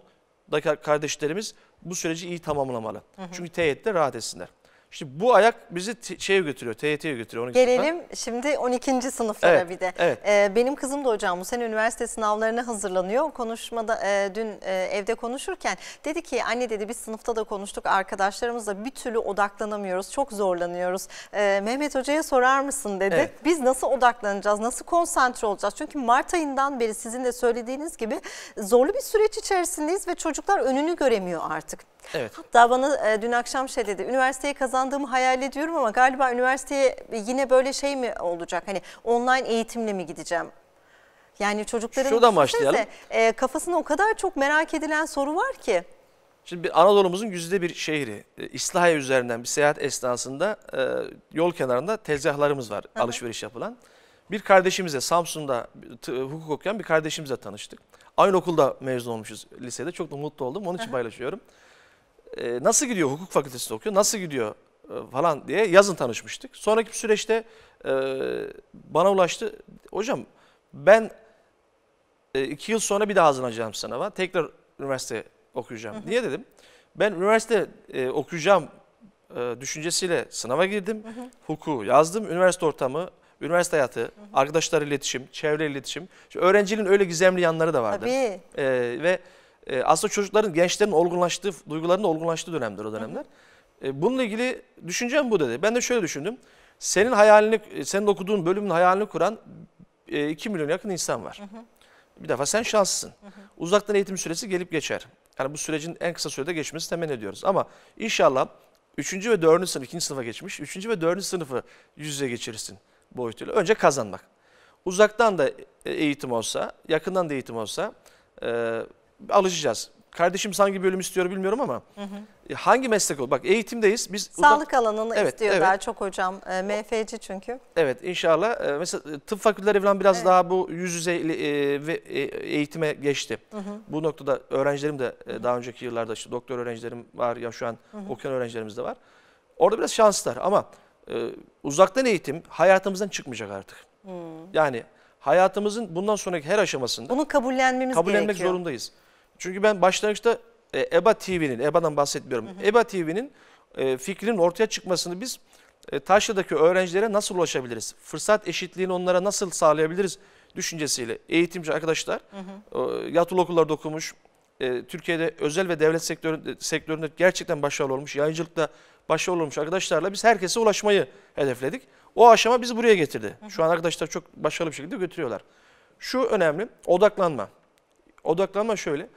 kardeşlerimiz bu süreci iyi tamamlamalı. Hı hı. Çünkü teğette rahat etsinler. İşte bu ayak bizi şeye götürüyor, TYT'ye götürüyor. 12 Gelelim sınıfa. şimdi 12. sınıflara evet, bir de. Evet. Ee, benim kızım da hocam bu sene üniversite sınavlarına hazırlanıyor. Konuşmada e, dün e, evde konuşurken dedi ki anne dedi biz sınıfta da konuştuk arkadaşlarımızla bir türlü odaklanamıyoruz, çok zorlanıyoruz. E, Mehmet Hoca'ya sorar mısın dedi. Evet. Biz nasıl odaklanacağız, nasıl konsantre olacağız? Çünkü Mart ayından beri sizin de söylediğiniz gibi zorlu bir süreç içerisindeyiz ve çocuklar önünü göremiyor artık. Evet. Hatta bana e, dün akşam şey dedi, üniversiteye kazan kazandığımı hayal ediyorum ama galiba üniversiteye yine böyle şey mi olacak? Hani online eğitimle mi gideceğim? Yani çocukların Şuradan başlayalım. E, kafasında o kadar çok merak edilen soru var ki. Şimdi bir Anadolu'muzun yüzde bir şehri. E, İslahiye üzerinden bir seyahat esnasında e, yol kenarında tezgahlarımız var Hı alışveriş yapılan. Bir kardeşimizle Samsun'da hukuk okuyan bir kardeşimizle tanıştık. Aynı okulda mezun olmuşuz lisede. Çok da mutlu oldum. Onun için Hı paylaşıyorum. E, nasıl gidiyor hukuk fakültesinde okuyor? Nasıl gidiyor e, falan diye yazın tanışmıştık. Sonraki bir süreçte e, bana ulaştı. Hocam ben e, iki yıl sonra bir daha hazırlanacağım sınava. Tekrar üniversite okuyacağım. Hı hı. Niye dedim? Ben üniversite okuyacağım düşüncesiyle sınava girdim. Hı hı. Hukuku yazdım. Üniversite ortamı, üniversite hayatı, hı hı. arkadaşlar iletişim, çevre iletişim. Şimdi öğrenciliğin öyle gizemli yanları da vardır. Tabii. E, ve aslında çocukların, gençlerin olgunlaştığı, duygularının olgunlaştığı dönemdir o dönemler. Hı hı. E, bununla ilgili düşüncem bu dedi. Ben de şöyle düşündüm. Senin hayalini, e, senin okuduğun bölümün hayalini kuran e, 2 milyon yakın insan var. Hı hı. Bir defa sen şanslısın. Hı hı. Uzaktan eğitim süresi gelip geçer. Yani bu sürecin en kısa sürede geçmesi temenni ediyoruz. Ama inşallah 3. ve 4. sınıf, 2. sınıfa geçmiş. 3. ve 4. sınıfı yüz yüze geçirirsin boyutuyla. Önce kazanmak. Uzaktan da e, eğitim olsa, yakından da eğitim olsa e, alışacağız. Kardeşim hangi bölüm istiyor bilmiyorum ama hı hı. E, hangi meslek olur? Bak eğitimdeyiz. Biz Sağlık uzak... alanını evet, istiyor evet. daha çok hocam. E, MFC çünkü. Evet inşallah. E, mesela e, tıp fakülteleri falan biraz evet. daha bu yüz yüze e, ve e, eğitime geçti. Hı hı. Bu noktada öğrencilerim de e, daha önceki yıllarda işte doktor öğrencilerim var ya şu an hı hı. okuyan öğrencilerimiz de var. Orada biraz şanslar ama e, uzaktan eğitim hayatımızdan çıkmayacak artık. Hı. Yani hayatımızın bundan sonraki her aşamasında bunu kabullenmemiz kabullenmek gerekiyor. zorundayız. Çünkü ben başlangıçta e, EBA TV'nin, EBA'dan bahsetmiyorum. Hı hı. EBA TV'nin e, fikrinin ortaya çıkmasını biz e, Taşlı'daki öğrencilere nasıl ulaşabiliriz? Fırsat eşitliğini onlara nasıl sağlayabiliriz düşüncesiyle eğitimci arkadaşlar hı hı. E, yatılı okullarda okumuş, e, Türkiye'de özel ve devlet sektörü, sektöründe gerçekten başarılı olmuş, yayıncılıkta başarılı olmuş arkadaşlarla biz herkese ulaşmayı hedefledik. O aşama bizi buraya getirdi. Hı hı. Şu an arkadaşlar çok başarılı bir şekilde götürüyorlar. Şu önemli, odaklanma. Odaklanma şöyle,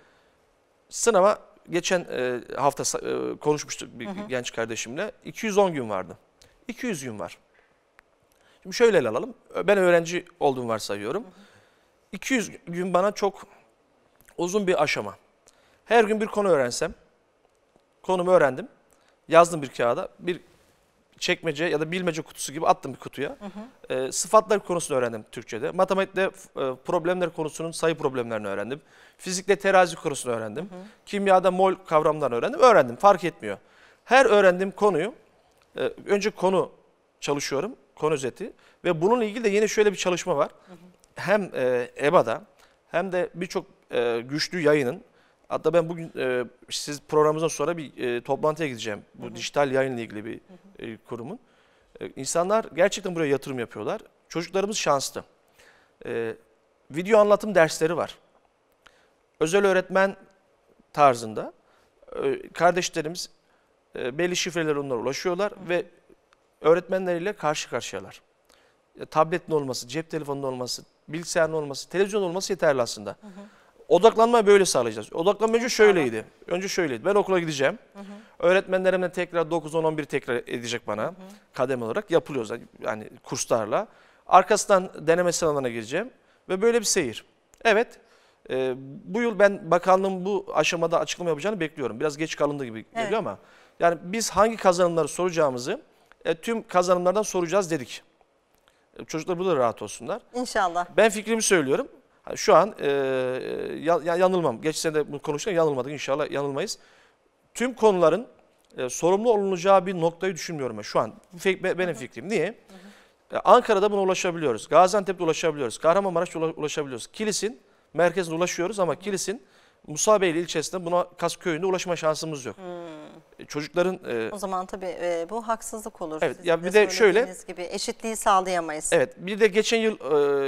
Sınava geçen e, hafta e, konuşmuştuk bir hı hı. genç kardeşimle. 210 gün vardı. 200 gün var. Şimdi şöyle ele alalım. Ben öğrenci olduğumu varsayıyorum. Hı hı. 200 gün bana çok uzun bir aşama. Her gün bir konu öğrensem, konumu öğrendim, yazdım bir kağıda, bir çekmece ya da bilmece kutusu gibi attım bir kutuya. Hı hı. E, ee, sıfatlar konusunu öğrendim Türkçe'de. Matematikte e, problemler konusunun sayı problemlerini öğrendim. Fizikte terazi konusunu öğrendim. Hı hı. Kimyada mol kavramlarını öğrendim. Öğrendim fark etmiyor. Her öğrendiğim konuyu e, önce konu çalışıyorum. Konu özeti. Ve bununla ilgili de yine şöyle bir çalışma var. Hı hı. Hem e, EBA'da hem de birçok e, güçlü yayının Hatta ben bugün e, siz programımızdan sonra bir e, toplantıya gideceğim. Bu hı hı. dijital yayınla ilgili bir e, kurumun. E, insanlar gerçekten buraya yatırım yapıyorlar. Çocuklarımız şanslı. E, video anlatım dersleri var. Özel öğretmen tarzında e, kardeşlerimiz e, belli şifreler onlara ulaşıyorlar hı hı. ve öğretmenleriyle karşı karşıyalar. E, tabletin olması, cep telefonunun olması, bilgisayarın olması, televizyonun olması yeterli aslında. Hı hı. Odaklanmayı böyle sağlayacağız. Odaklanma önce şöyleydi. Tamam. Önce şöyleydi. Ben okula gideceğim. Hı hı. Öğretmenlerimden tekrar 9 10 11 tekrar edecek bana. Hı hı. Kademe olarak yapılıyor yani kurslarla. Arkasından deneme sınavına gireceğim ve böyle bir seyir. Evet. E, bu yıl ben bakanlığın bu aşamada açıklama yapacağını bekliyorum. Biraz geç kalındı gibi evet. geliyor ama yani biz hangi kazanımları soracağımızı e, tüm kazanımlardan soracağız dedik. E, çocuklar burada rahat olsunlar. İnşallah. Ben fikrimi söylüyorum. Hani şu an e, e ya, yanılmam. Geç sene de bunu konuşurken yanılmadık. inşallah yanılmayız. Tüm konuların e, sorumlu olunacağı bir noktayı düşünmüyorum ben şu an. Be, benim fikrim. Niye? Hı e, Ankara'da buna ulaşabiliyoruz. Gaziantep'te ulaşabiliyoruz. Kahramanmaraş'ta ulaşabiliyoruz. Kilis'in merkezine ulaşıyoruz ama Kilis'in Musa Beyli ilçesinde buna Kas köyünde ulaşma şansımız yok. Hmm çocukların... E, o zaman tabii e, bu haksızlık olur. Evet, ya bir de, de şöyle... gibi eşitliği sağlayamayız. Evet, bir de geçen yıl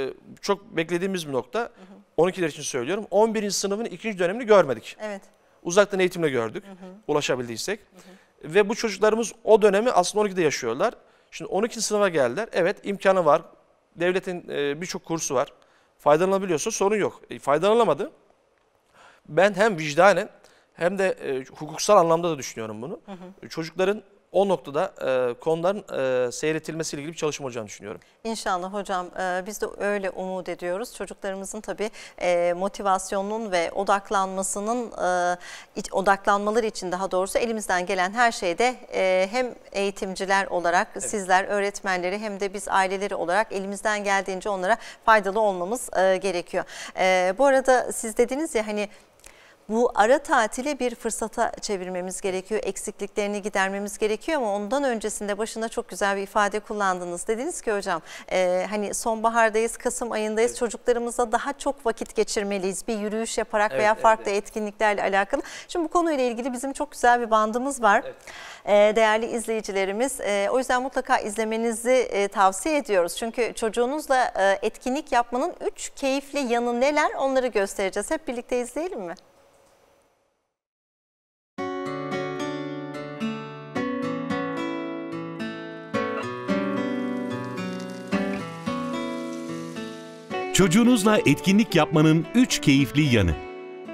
e, çok beklediğimiz bir nokta, hı hı. 12'ler için söylüyorum, 11. sınıfın ikinci dönemini görmedik. Evet. Uzaktan eğitimle gördük, hı hı. ulaşabildiysek. Hı hı. Ve bu çocuklarımız o dönemi aslında 12'de yaşıyorlar. Şimdi 12. sınıfa geldiler, evet imkanı var, devletin e, birçok kursu var. Faydalanabiliyorsa sorun yok. E, faydalanamadı. Ben hem vicdanen hem de e, hukuksal anlamda da düşünüyorum bunu. Hı hı. E, çocukların o noktada e, konuların e, seyretilmesiyle ilgili bir çalışma olacağını düşünüyorum. İnşallah hocam e, biz de öyle umut ediyoruz. Çocuklarımızın tabii e, motivasyonunun ve odaklanmasının e, odaklanmaları için daha doğrusu elimizden gelen her şeyde e, hem eğitimciler olarak evet. sizler öğretmenleri hem de biz aileleri olarak elimizden geldiğince onlara faydalı olmamız e, gerekiyor. E, bu arada siz dediniz ya hani bu ara tatili bir fırsata çevirmemiz gerekiyor. Eksikliklerini gidermemiz gerekiyor ama ondan öncesinde başında çok güzel bir ifade kullandınız. Dediniz ki hocam e, hani sonbahardayız, Kasım ayındayız. Evet. Çocuklarımızla daha çok vakit geçirmeliyiz. Bir yürüyüş yaparak evet, veya evet, farklı evet. etkinliklerle alakalı. Şimdi bu konuyla ilgili bizim çok güzel bir bandımız var. Evet. E, değerli izleyicilerimiz. E, o yüzden mutlaka izlemenizi e, tavsiye ediyoruz. Çünkü çocuğunuzla e, etkinlik yapmanın üç keyifli yanı neler onları göstereceğiz. Hep birlikte izleyelim mi? Çocuğunuzla etkinlik yapmanın üç keyifli yanı.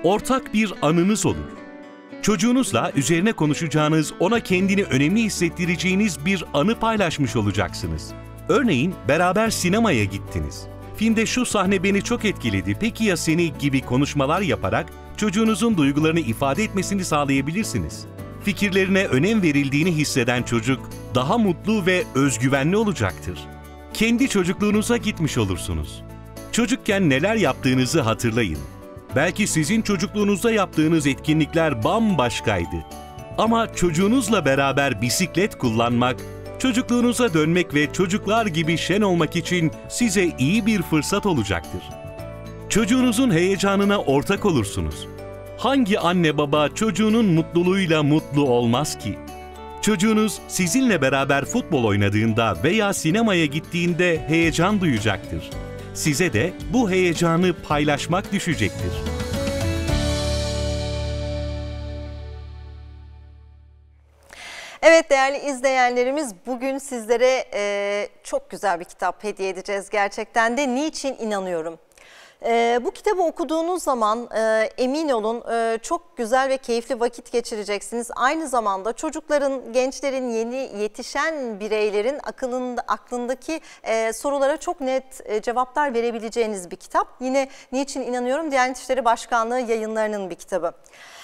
Ortak bir anınız olur. Çocuğunuzla üzerine konuşacağınız, ona kendini önemli hissettireceğiniz bir anı paylaşmış olacaksınız. Örneğin beraber sinemaya gittiniz. Filmde şu sahne beni çok etkiledi, peki ya seni gibi konuşmalar yaparak çocuğunuzun duygularını ifade etmesini sağlayabilirsiniz. Fikirlerine önem verildiğini hisseden çocuk daha mutlu ve özgüvenli olacaktır. Kendi çocukluğunuza gitmiş olursunuz. Çocukken neler yaptığınızı hatırlayın. Belki sizin çocukluğunuzda yaptığınız etkinlikler bambaşkaydı. Ama çocuğunuzla beraber bisiklet kullanmak, çocukluğunuza dönmek ve çocuklar gibi şen olmak için size iyi bir fırsat olacaktır. Çocuğunuzun heyecanına ortak olursunuz. Hangi anne baba çocuğunun mutluluğuyla mutlu olmaz ki? Çocuğunuz sizinle beraber futbol oynadığında veya sinemaya gittiğinde heyecan duyacaktır. Size de bu heyecanı paylaşmak düşecektir. Evet değerli izleyenlerimiz bugün sizlere e, çok güzel bir kitap hediye edeceğiz gerçekten de. Niçin inanıyorum? E, bu kitabı okuduğunuz zaman e, emin olun e, çok güzel ve keyifli vakit geçireceksiniz. Aynı zamanda çocukların, gençlerin, yeni yetişen bireylerin akılında, aklındaki e, sorulara çok net e, cevaplar verebileceğiniz bir kitap. Yine Niçin İnanıyorum Diyanet İşleri Başkanlığı yayınlarının bir kitabı.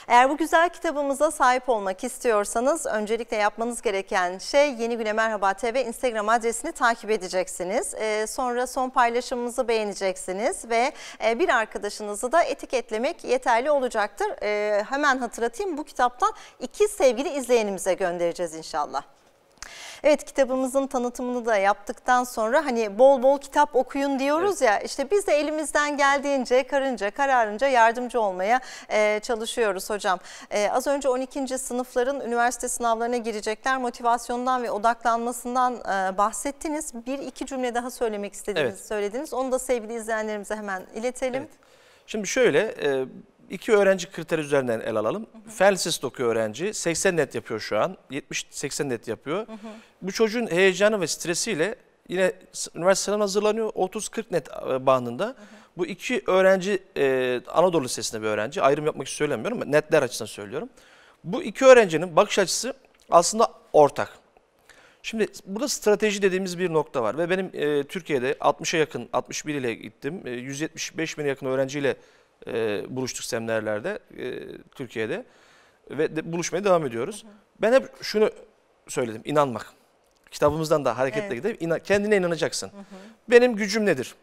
Eğer bu güzel kitabımıza sahip olmak istiyorsanız öncelikle yapmanız gereken şey Yeni Güne Merhaba TV Instagram adresini takip edeceksiniz. Ee, sonra son paylaşımımızı beğeneceksiniz ve e, bir arkadaşınızı da etiketlemek yeterli olacaktır. E, hemen hatırlatayım bu kitaptan iki sevgili izleyenimize göndereceğiz inşallah. Evet kitabımızın tanıtımını da yaptıktan sonra hani bol bol kitap okuyun diyoruz evet. ya işte biz de elimizden geldiğince karınca kararınca yardımcı olmaya e, çalışıyoruz hocam. E, az önce 12. sınıfların üniversite sınavlarına girecekler motivasyondan ve odaklanmasından e, bahsettiniz. Bir iki cümle daha söylemek istediğinizi evet. söylediniz. Onu da sevgili izleyenlerimize hemen iletelim. Evet. Şimdi şöyle... E, İki öğrenci kriteri üzerinden el alalım. Hı hı. Fen lisesindeki öğrenci 80 net yapıyor şu an. 70-80 net yapıyor. Hı hı. Bu çocuğun heyecanı ve stresiyle yine üniversite sınavına hazırlanıyor. 30-40 net e, bandında. Hı hı. Bu iki öğrenci e, Anadolu Lisesi'nde bir öğrenci. Ayrım yapmak için söylemiyorum. Netler açısından söylüyorum. Bu iki öğrencinin bakış açısı aslında ortak. Şimdi burada strateji dediğimiz bir nokta var ve benim e, Türkiye'de 60'a yakın 61 ile gittim. E, 175 bin yakın öğrenciyle e, buluştuk seminerlerde e, Türkiye'de ve de, buluşmaya devam ediyoruz. Hı hı. Ben hep şunu söyledim inanmak. Kitabımızdan da hareketle evet. gidip inan, kendine inanacaksın. Hı hı. Benim gücüm nedir?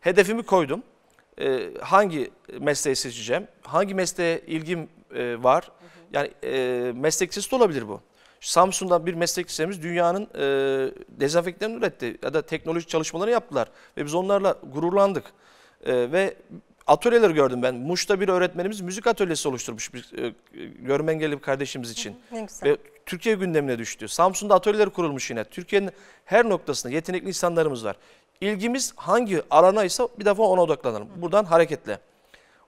Hedefimi koydum. E, hangi mesleği seçeceğim? Hangi mesleğe ilgim e, var? Hı hı. Yani e, meslek de olabilir bu. Samsun'dan bir meslek lisemiz dünyanın e, dezenfektanını üretti ya da teknoloji çalışmaları yaptılar ve biz onlarla gururlandık. E, ve atölyeler gördüm ben. Muş'ta bir öğretmenimiz müzik atölyesi oluşturmuş bir e, görme engelli bir kardeşimiz için. Hı, ne güzel. Ve Türkiye gündemine düştü. Samsun'da atölyeler kurulmuş yine. Türkiye'nin her noktasında yetenekli insanlarımız var. İlgimiz hangi alana ise bir defa ona odaklanalım. Hı. Buradan hareketle.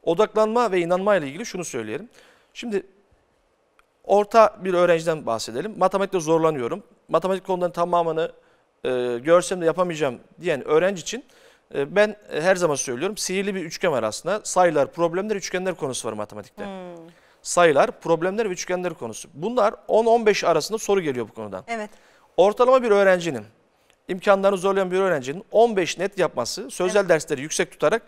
Odaklanma ve inanma ile ilgili şunu söyleyelim. Şimdi orta bir öğrenciden bahsedelim. Matematikte zorlanıyorum. Matematik konuların tamamını e, görsem de yapamayacağım diyen öğrenci için ee, ben e, her zaman söylüyorum sihirli bir üçgen var aslında. Sayılar, problemler, üçgenler konusu var matematikte. Hmm. Sayılar, problemler ve üçgenler konusu. Bunlar 10-15 arasında soru geliyor bu konudan. Evet. Ortalama bir öğrencinin, imkanlarını zorlayan bir öğrencinin 15 net yapması, sözel evet. dersleri yüksek tutarak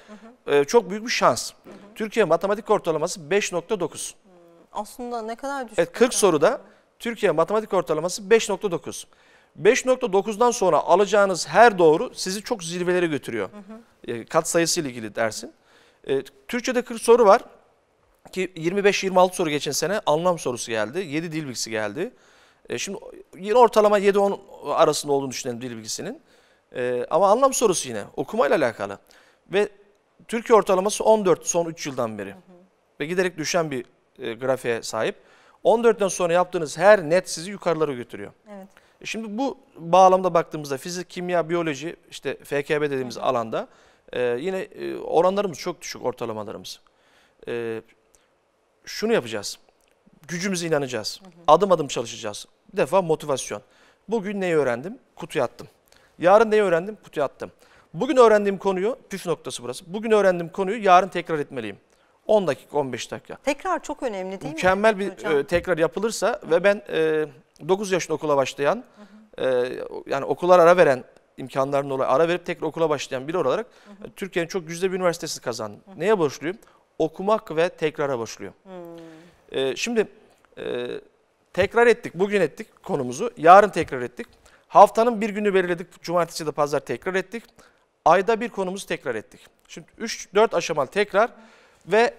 hı hı. E, çok büyük bir şans. Hı hı. Türkiye matematik ortalaması 5.9. Hmm. Aslında ne kadar düşük. Evet, 40 soruda Türkiye matematik ortalaması 5.9. 5.9'dan sonra alacağınız her doğru sizi çok zirvelere götürüyor. Hı hı. E, kat sayısı ile ilgili dersin. E, Türkçe'de 40 soru var ki 25-26 soru geçen sene anlam sorusu geldi. 7 dil bilgisi geldi. E, şimdi yine ortalama 7-10 arasında olduğunu düşünelim dil bilgisinin. E, ama anlam sorusu yine okumayla alakalı. Ve Türkiye ortalaması 14 son 3 yıldan beri. Hı hı. Ve giderek düşen bir e, grafiğe sahip. 14'ten sonra yaptığınız her net sizi yukarılara götürüyor. Evet. Şimdi bu bağlamda baktığımızda fizik, kimya, biyoloji işte FKB dediğimiz alanda e, yine e, oranlarımız çok düşük ortalamalarımız. E, şunu yapacağız. Gücümüze inanacağız. Hı hı. Adım adım çalışacağız. Bir defa motivasyon. Bugün neyi öğrendim? Kutuya attım. Yarın neyi öğrendim? Kutuya attım. Bugün öğrendiğim konuyu, püf noktası burası. Bugün öğrendiğim konuyu yarın tekrar etmeliyim. 10 dakika, 15 dakika. Tekrar çok önemli değil Mükemmel mi? Mükemmel bir hocam? E, tekrar yapılırsa ve ben e, 9 yaşında okula başlayan, hı hı. E, yani okullar ara veren imkanlarının dolayı ara verip tekrar okula başlayan biri olarak e, Türkiye'nin çok güzel bir üniversitesi kazandı. Hı hı. Neye borçluyum? Okumak ve tekrara borçluyum. Hmm. E, şimdi e, tekrar ettik, bugün ettik konumuzu, yarın tekrar ettik. Haftanın bir günü belirledik, cumartesi de pazar tekrar ettik. Ayda bir konumuzu tekrar ettik. Şimdi 3-4 aşamalı tekrar ve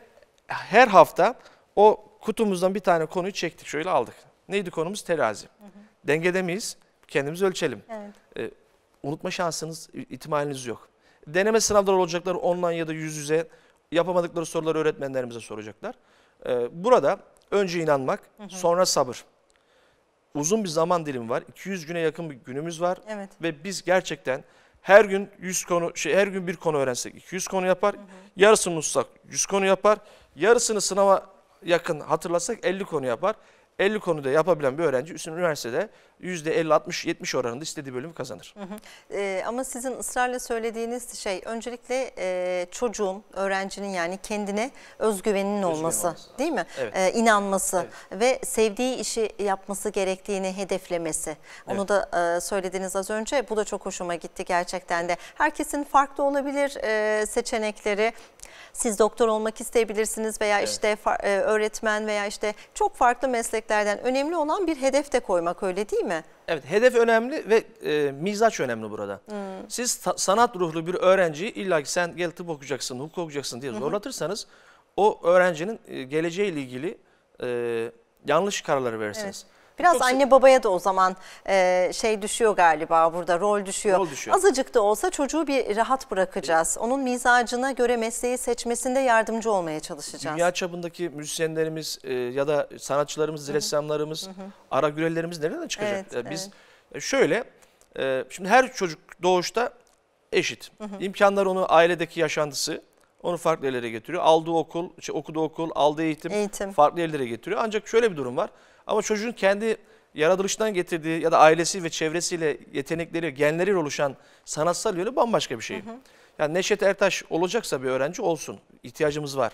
her hafta o kutumuzdan bir tane konuyu çektik, şöyle aldık. Neydi konumuz? Terazi. Hı hı. Dengede miyiz? Kendimizi ölçelim. Evet. Ee, unutma şansınız, ihtimaliniz yok. Deneme sınavları olacaklar online ya da yüz yüze. Yapamadıkları soruları öğretmenlerimize soracaklar. Ee, burada önce inanmak, hı hı. sonra sabır. Uzun bir zaman dilim var. 200 güne yakın bir günümüz var. Evet. Ve biz gerçekten her gün 100 konu şey her gün bir konu öğrensek 200 konu yapar. Hı hı. Yarısını unutsak 100 konu yapar. Yarısını sınava yakın hatırlasak 50 konu yapar. 50 konuda yapabilen bir öğrenci üstün üniversitede %50-60-70 oranında istediği bölümü kazanır. Hı hı. E, ama sizin ısrarla söylediğiniz şey öncelikle e, çocuğun, öğrencinin yani kendine özgüveninin olması, olması değil mi? Evet. E, inanması evet. ve sevdiği işi yapması gerektiğini hedeflemesi. Evet. Onu da e, söylediniz az önce. Bu da çok hoşuma gitti gerçekten de. Herkesin farklı olabilir e, seçenekleri, siz doktor olmak isteyebilirsiniz veya evet. işte e, öğretmen veya işte çok farklı mesleklerden önemli olan bir hedef de koymak öyle değil mi? Evet hedef önemli ve e, mizaç önemli burada. Hmm. Siz sanat ruhlu bir öğrenciyi illa ki sen gel tıp okuyacaksın, hukuk okuyacaksın diye zorlatırsanız o öğrencinin e, geleceğiyle ilgili e, yanlış kararları verirsiniz. Evet. Biraz Çok anne babaya da o zaman e, şey düşüyor galiba burada rol düşüyor. Rol düşüyor. Azıcık da olsa çocuğu bir rahat bırakacağız. Onun mizacına göre mesleği seçmesinde yardımcı olmaya çalışacağız. Dünya çapındaki müzisyenlerimiz e, ya da sanatçılarımız, Hı ressamlarımız, ara gürelerimiz nereden çıkacak? Evet, yani e, biz evet. E, şöyle e, şimdi her çocuk doğuşta eşit. Hı -hı. İmkanlar onu ailedeki yaşantısı onu farklı yerlere getiriyor. Aldığı okul, işte okuduğu okul, aldığı eğitim, eğitim farklı yerlere getiriyor. Ancak şöyle bir durum var. Ama çocuğun kendi yaratılıştan getirdiği ya da ailesi ve çevresiyle yetenekleri, genleriyle oluşan sanatsal yönü bambaşka bir şey. Hı hı. Yani Neşet Ertaş olacaksa bir öğrenci olsun. ihtiyacımız var.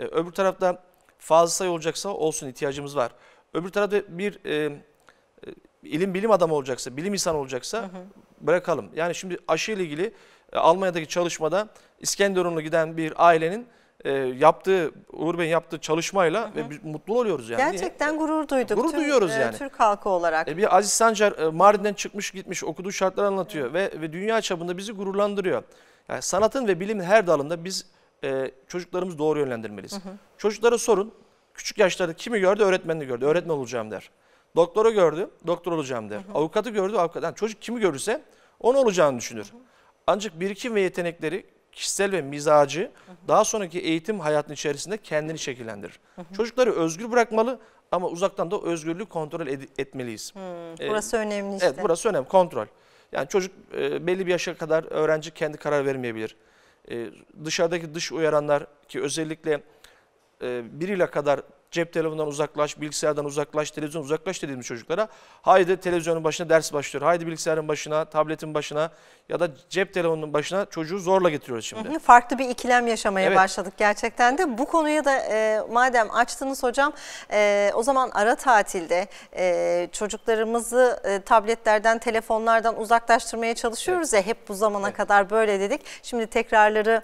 Ee, öbür tarafta Fazıl Say olacaksa olsun ihtiyacımız var. Öbür tarafta bir e, e, ilim bilim adamı olacaksa, bilim insanı olacaksa hı hı. bırakalım. Yani şimdi aşı ile ilgili e, Almanya'daki çalışmada İskenderunlu giden bir ailenin e, yaptığı Uğur Bey'in yaptığı çalışmayla hı hı. ve biz mutlu oluyoruz yani. Gerçekten gurur duyduk. Gurur Türk, duyuyoruz e, yani. Türk halkı olarak. E, bir Aziz Sancar e, Mardin'den çıkmış gitmiş okuduğu şartları anlatıyor ve ve dünya çapında bizi gururlandırıyor. Yani sanatın ve bilimin her dalında biz e, çocuklarımızı doğru yönlendirmeliyiz. Hı hı. Çocuklara sorun. Küçük yaşlarda kimi gördü? Öğretmenini gördü. Öğretmen olacağım der. Doktora gördü, doktor olacağım der. Hı hı. Avukatı gördü, avukat. Yani çocuk kimi görürse onu olacağını düşünür. Hı hı. Ancak birikim ve yetenekleri kişisel ve mizacı hı hı. daha sonraki eğitim hayatının içerisinde kendini şekillendirir. Hı hı. Çocukları özgür bırakmalı ama uzaktan da özgürlüğü kontrol etmeliyiz. Hı, hmm, ee, burası ee, önemli işte. Evet burası önemli kontrol. Yani çocuk e, belli bir yaşa kadar öğrenci kendi karar vermeyebilir. E, dışarıdaki dış uyaranlar ki özellikle e, biriyle kadar cep telefonundan uzaklaş, bilgisayardan uzaklaş, televizyon uzaklaş dediğimiz çocuklara haydi televizyonun başına ders başlıyor, haydi bilgisayarın başına, tabletin başına ya da cep telefonunun başına çocuğu zorla getiriyoruz şimdi. Farklı bir ikilem yaşamaya evet. başladık gerçekten de. Bu konuya da e, madem açtınız hocam e, o zaman ara tatilde e, çocuklarımızı e, tabletlerden, telefonlardan uzaklaştırmaya çalışıyoruz evet. ya hep bu zamana evet. kadar böyle dedik. Şimdi tekrarları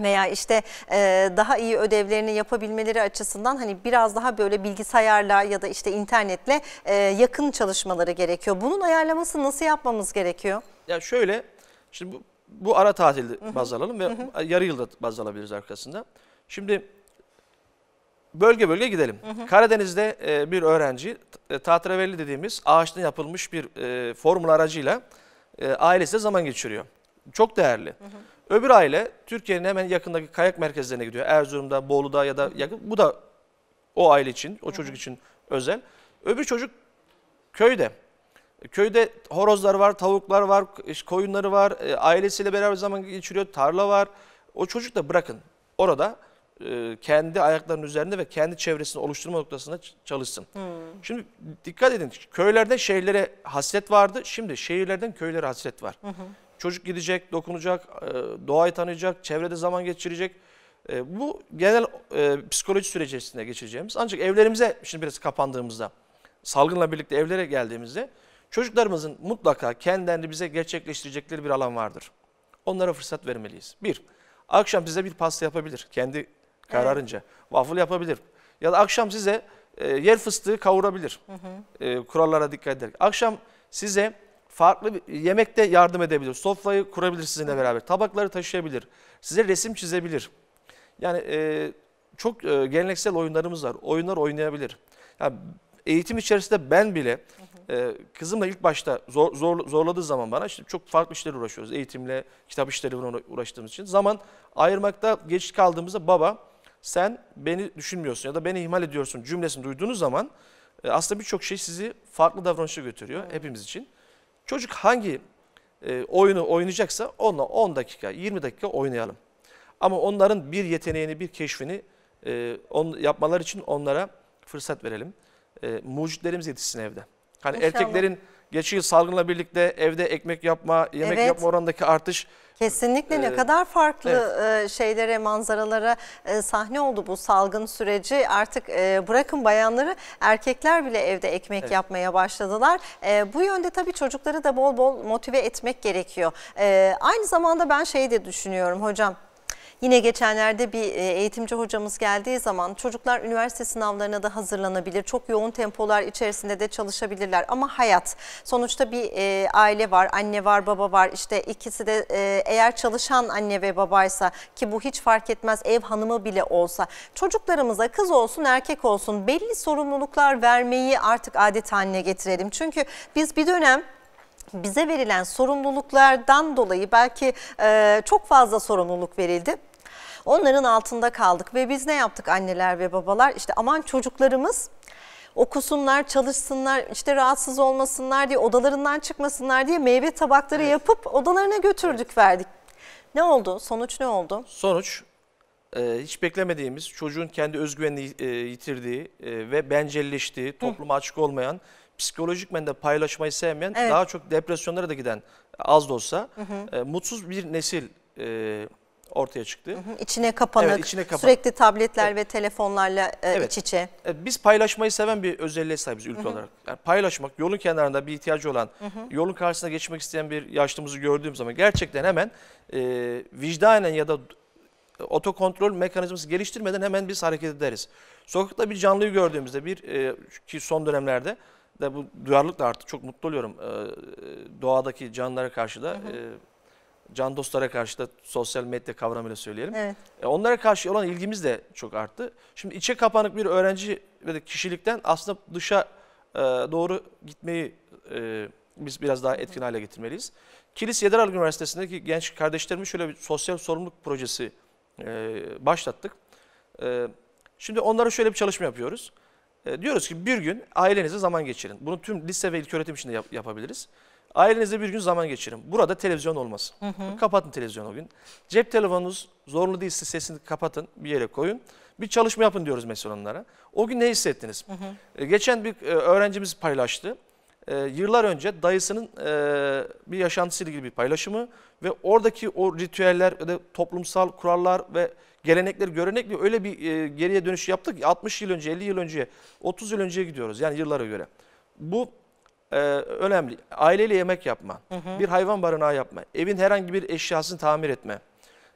veya işte e, daha iyi ödevlerini yapabilmeleri açısından hani biraz daha böyle bilgisayarla ya da işte internetle e, yakın çalışmaları gerekiyor. Bunun ayarlaması nasıl yapmamız gerekiyor? Ya şöyle şimdi bu, bu ara tatilde baz alalım ve yarı yılda baz alabiliriz arkasında. Şimdi bölge bölge gidelim. Karadeniz'de e, bir öğrenci e, tatravelli dediğimiz ağaçtan yapılmış bir e, formül aracıyla e, ailesiyle zaman geçiriyor. Çok değerli. Hı hı. Öbür aile Türkiye'nin hemen yakındaki kayak merkezlerine gidiyor. Erzurum'da, Bolu'da ya da yakın. Bu da o aile için, o çocuk için özel. Öbür çocuk köyde. Köyde horozlar var, tavuklar var, koyunları var. E, ailesiyle beraber zaman geçiriyor, tarla var. O çocuk da bırakın orada e, kendi ayaklarının üzerinde ve kendi çevresini oluşturma noktasında çalışsın. Hmm. Şimdi dikkat edin köylerde şehirlere hasret vardı. Şimdi şehirlerden köylere hasret var. Hı hı. Çocuk gidecek, dokunacak, e, doğayı tanıyacak, çevrede zaman geçirecek. E, bu genel e, psikoloji süreci içerisinde geçireceğimiz. Ancak evlerimize şimdi biraz kapandığımızda, salgınla birlikte evlere geldiğimizde çocuklarımızın mutlaka kendilerini bize gerçekleştirecekleri bir alan vardır. Onlara fırsat vermeliyiz. Bir, akşam size bir pasta yapabilir kendi kararınca. Evet. Waffle yapabilir. Ya da akşam size yer fıstığı kavurabilir. Hı hı. kurallara dikkat ederek. Akşam size farklı bir, yemekte yardım edebilir. Sofrayı kurabilir sizinle beraber. Tabakları taşıyabilir. Size resim çizebilir. Yani e, çok e, geleneksel oyunlarımız var. Oyunlar oynayabilir. Yani eğitim içerisinde ben bile e, kızımla ilk başta zor, zor, zorladığı zaman bana işte çok farklı işlerle uğraşıyoruz. Eğitimle, kitap işleriyle uğraştığımız için. Zaman ayırmakta geç kaldığımızda baba sen beni düşünmüyorsun ya da beni ihmal ediyorsun cümlesini duyduğunuz zaman e, aslında birçok şey sizi farklı davranışa götürüyor evet. hepimiz için. Çocuk hangi e, oyunu oynayacaksa onunla 10 dakika, 20 dakika oynayalım. Ama onların bir yeteneğini, bir keşfini e, on, yapmaları için onlara fırsat verelim. E, mucitlerimiz yetişsin evde. Hani İnşallah. erkeklerin Geçen yıl salgınla birlikte evde ekmek yapma, yemek evet. yapma oranındaki artış Kesinlikle ee, ne e, kadar farklı evet. E, şeylere, manzaralara e, sahne oldu bu salgın süreci. Artık bırakın bayanları erkekler bile evde ekmek evet. yapmaya başladılar. Bu yönde tabii çocukları da bol bol motive etmek gerekiyor. Aynı zamanda ben şeyi de düşünüyorum hocam. Yine geçenlerde bir e, eğitimci hocamız geldiği zaman çocuklar üniversite sınavlarına da hazırlanabilir. Çok yoğun tempolar içerisinde de çalışabilirler ama hayat. Sonuçta bir e, aile var, anne var, baba var. İşte ikisi de e, eğer çalışan anne ve babaysa ki bu hiç fark etmez ev hanımı bile olsa. Çocuklarımıza kız olsun erkek olsun belli sorumluluklar vermeyi artık adet haline getirelim. Çünkü biz bir dönem bize verilen sorumluluklardan dolayı belki e, çok fazla sorumluluk verildi Onların altında kaldık ve biz ne yaptık anneler ve babalar? İşte aman çocuklarımız okusunlar, çalışsınlar, işte rahatsız olmasınlar diye, odalarından çıkmasınlar diye meyve tabakları evet. yapıp odalarına götürdük evet. verdik. Ne oldu? Sonuç ne oldu? Sonuç e, hiç beklemediğimiz çocuğun kendi özgüvenini e, yitirdiği e, ve bencelleştiği, topluma Hı. açık olmayan, psikolojik de paylaşmayı sevmeyen, evet. daha çok depresyonlara da giden az da olsa hı hı. E, mutsuz bir nesil e, ortaya çıktı. Hı hı, içine kapanık, evet, içine kapanık, sürekli tabletler evet. ve telefonlarla e, evet. iç içe. Evet, biz paylaşmayı seven bir özelliğe sahibiz ülke hı hı. olarak. Yani paylaşmak, yolun kenarında bir ihtiyacı olan, hı hı. yolun karşısına geçmek isteyen bir yaşlımızı gördüğüm zaman gerçekten hemen e, vicdanen ya da otokontrol mekanizması geliştirmeden hemen biz hareket ederiz. Sokakta bir canlıyı gördüğümüzde bir e, ki son dönemlerde de bu duyarlılıkla artık çok mutlu oluyorum e, doğadaki canlılara karşı da. Hı hı. E, can dostlara karşı da sosyal medya kavramıyla söyleyelim. Evet. E, onlara karşı olan ilgimiz de çok arttı. Şimdi içe kapanık bir öğrenci ve kişilikten aslında dışa e, doğru gitmeyi e, biz biraz daha etkin hale getirmeliyiz. Kilis Yediralı Üniversitesi'ndeki genç kardeşlerimiz şöyle bir sosyal sorumluluk projesi başlattık. şimdi onlara şöyle bir çalışma yapıyoruz. diyoruz ki bir gün ailenize zaman geçirin. Bunu tüm lise ve ilköğretim için de yap yapabiliriz. Ailenizle bir gün zaman geçirin. Burada televizyon olmasın. Hı hı. Kapatın televizyonu o gün. Cep telefonunuz zorunlu değilse sesini kapatın bir yere koyun. Bir çalışma yapın diyoruz mesela onlara. O gün ne hissettiniz? Hı hı. E, geçen bir e, öğrencimiz paylaştı. E, yıllar önce dayısının bir yaşantısıyla ilgili bir paylaşımı ve oradaki o ritüeller toplumsal kurallar ve gelenekler görenekli öyle bir geriye dönüş yaptık ki 60 yıl önce 50 yıl önce 30 yıl önceye gidiyoruz yani yıllara göre. Bu e, önemli. Aileyle yemek yapma, hı hı. bir hayvan barınağı yapma, evin herhangi bir eşyasını tamir etme,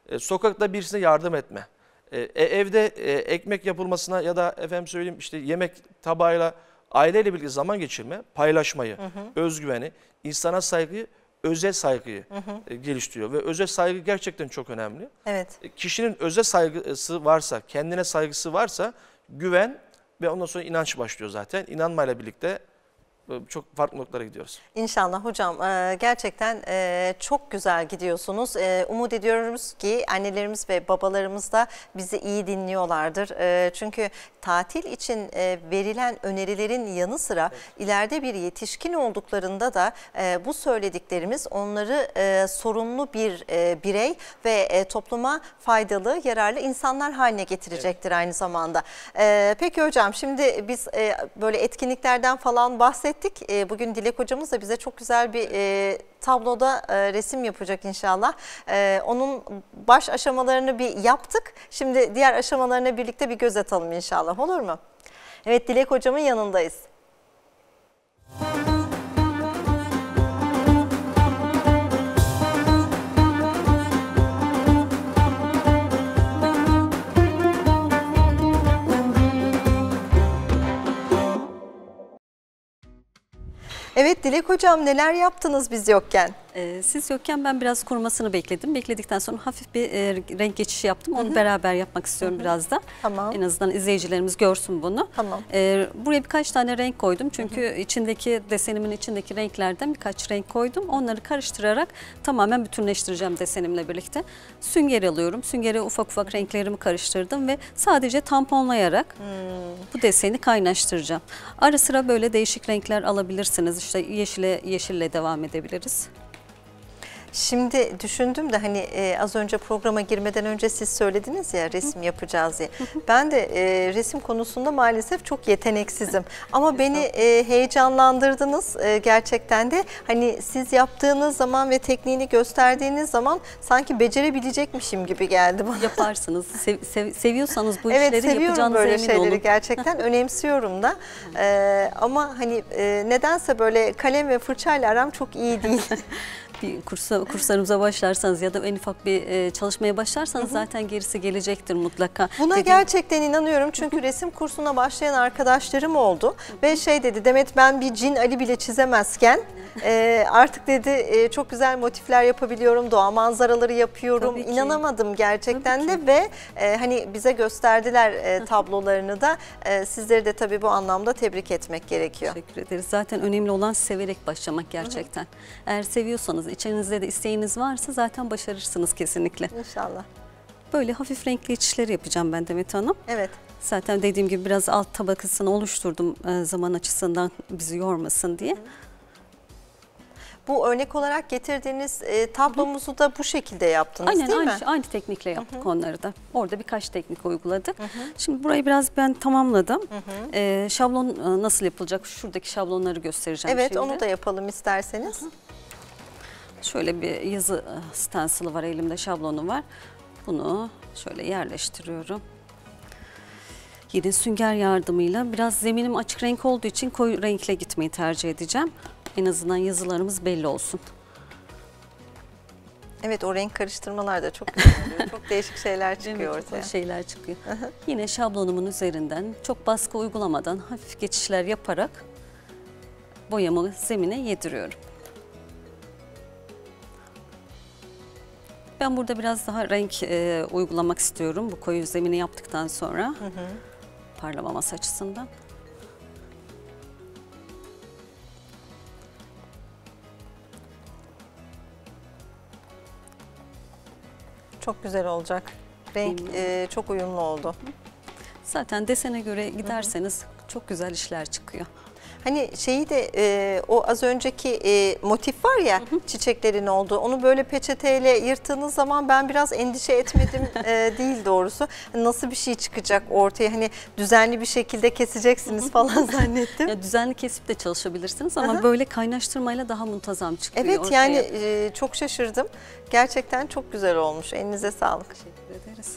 e, sokakta birisine yardım etme. Ee, e, evde e, ekmek yapılmasına ya da efendim söyleyeyim işte yemek tabağıyla aileyle birlikte zaman geçirme, paylaşmayı, hı hı. özgüveni, insana saygıyı, özel saygıyı hı hı. E, geliştiriyor. Ve özel saygı gerçekten çok önemli. Evet. E, kişinin özel saygısı varsa, kendine saygısı varsa güven ve ondan sonra inanç başlıyor zaten. İnanmayla birlikte çok farklı noktalara gidiyoruz. İnşallah hocam e, gerçekten e, çok güzel gidiyorsunuz. E, umut ediyoruz ki annelerimiz ve babalarımız da bizi iyi dinliyorlardır. Çünkü tatil için verilen önerilerin yanı sıra evet. ileride bir yetişkin olduklarında da bu söylediklerimiz onları sorumlu bir birey ve topluma faydalı, yararlı insanlar haline getirecektir evet. aynı zamanda. Peki hocam şimdi biz böyle etkinliklerden falan bahsettik bahsettik. E, ee, bugün Dilek hocamız da bize çok güzel bir e, tabloda e, resim yapacak inşallah. E, onun baş aşamalarını bir yaptık. Şimdi diğer aşamalarına birlikte bir göz atalım inşallah olur mu? Evet Dilek hocamın yanındayız. Müzik Evet Dilek Hocam neler yaptınız biz yokken? Ee, siz yokken ben biraz kurumasını bekledim. Bekledikten sonra hafif bir e, renk geçişi yaptım. Onu Hı -hı. beraber yapmak istiyorum Hı -hı. biraz da. Tamam. En azından izleyicilerimiz görsün bunu. Tamam. Ee, buraya birkaç tane renk koydum. Çünkü Hı -hı. içindeki desenimin içindeki renklerden birkaç renk koydum. Onları karıştırarak tamamen bütünleştireceğim desenimle birlikte. Sünger alıyorum. Süngere ufak ufak renklerimi karıştırdım ve sadece tamponlayarak hmm. bu deseni kaynaştıracağım. Ara sıra böyle değişik renkler alabilirsiniz işte yeşile, yeşille devam edebiliriz. Şimdi düşündüm de hani e, az önce programa girmeden önce siz söylediniz ya resim yapacağız diye. Ben de e, resim konusunda maalesef çok yeteneksizim. Ama beni e, heyecanlandırdınız e, gerçekten de. Hani siz yaptığınız zaman ve tekniğini gösterdiğiniz zaman sanki becerebilecekmişim gibi geldi bana. Yaparsınız. Sev, sev, seviyorsanız bu evet, işleri yapacağınıza emin olun. Evet seviyorum böyle şeyleri gerçekten. Önemsiyorum da. E, ama hani e, nedense böyle kalem ve fırçayla aram çok iyi değil. bir kursa, kurslarımıza başlarsanız ya da en ufak bir e, çalışmaya başlarsanız zaten gerisi gelecektir mutlaka. Buna Dedim. gerçekten inanıyorum çünkü resim kursuna başlayan arkadaşlarım oldu ve şey dedi Demet ben bir cin Ali bile çizemezken e, artık dedi e, çok güzel motifler yapabiliyorum, doğa manzaraları yapıyorum. İnanamadım gerçekten Tabii de ve e, hani bize gösterdiler e, tablolarını da e, sizleri de tabii bu anlamda tebrik etmek gerekiyor. Teşekkür ederiz. Zaten önemli olan severek başlamak gerçekten. Eğer seviyorsanız istiyorsanız, de isteğiniz varsa zaten başarırsınız kesinlikle. İnşallah. Böyle hafif renkli içişleri yapacağım ben Demet Hanım. Evet. Zaten dediğim gibi biraz alt tabakasını oluşturdum e, zaman açısından bizi yormasın diye. Bu örnek olarak getirdiğiniz e, tablomuzu da bu şekilde yaptınız Aynen, değil aynı, mi? aynı teknikle yaptık Hı -hı. onları da. Orada birkaç teknik uyguladık. Hı -hı. Şimdi burayı biraz ben tamamladım. Hı -hı. E, şablon e, nasıl yapılacak? Şuradaki şablonları göstereceğim evet, şimdi. Evet onu da yapalım isterseniz. Hı -hı. Şöyle bir yazı e, stensili var elimde şablonu var. Bunu şöyle yerleştiriyorum. Yine sünger yardımıyla biraz zeminim açık renk olduğu için koyu renkle gitmeyi tercih edeceğim. En azından yazılarımız belli olsun. Evet o renk karıştırmalar da çok çok değişik şeyler çıkıyor evet, ortaya. şeyler çıkıyor. Yine şablonumun üzerinden çok baskı uygulamadan hafif geçişler yaparak boyamı zemine yediriyorum. Ben burada biraz daha renk e, uygulamak istiyorum bu koyu zemini yaptıktan sonra. Hı hı. Parlamaması açısından. Çok güzel olacak. Renk e, çok uyumlu oldu. Zaten desene göre giderseniz hı hı. çok güzel işler çıkıyor. Hani şeyi de e, o az önceki e, motif var ya çiçeklerin olduğu onu böyle peçeteyle yırttığınız zaman ben biraz endişe etmedim e, değil doğrusu. Hani nasıl bir şey çıkacak ortaya hani düzenli bir şekilde keseceksiniz falan zannettim. Ya düzenli kesip de çalışabilirsiniz ama Aha. böyle kaynaştırmayla daha muntazam çıkıyor Evet ortaya. yani e, çok şaşırdım. Gerçekten çok güzel olmuş. Elinize sağlık. Teşekkür ederiz.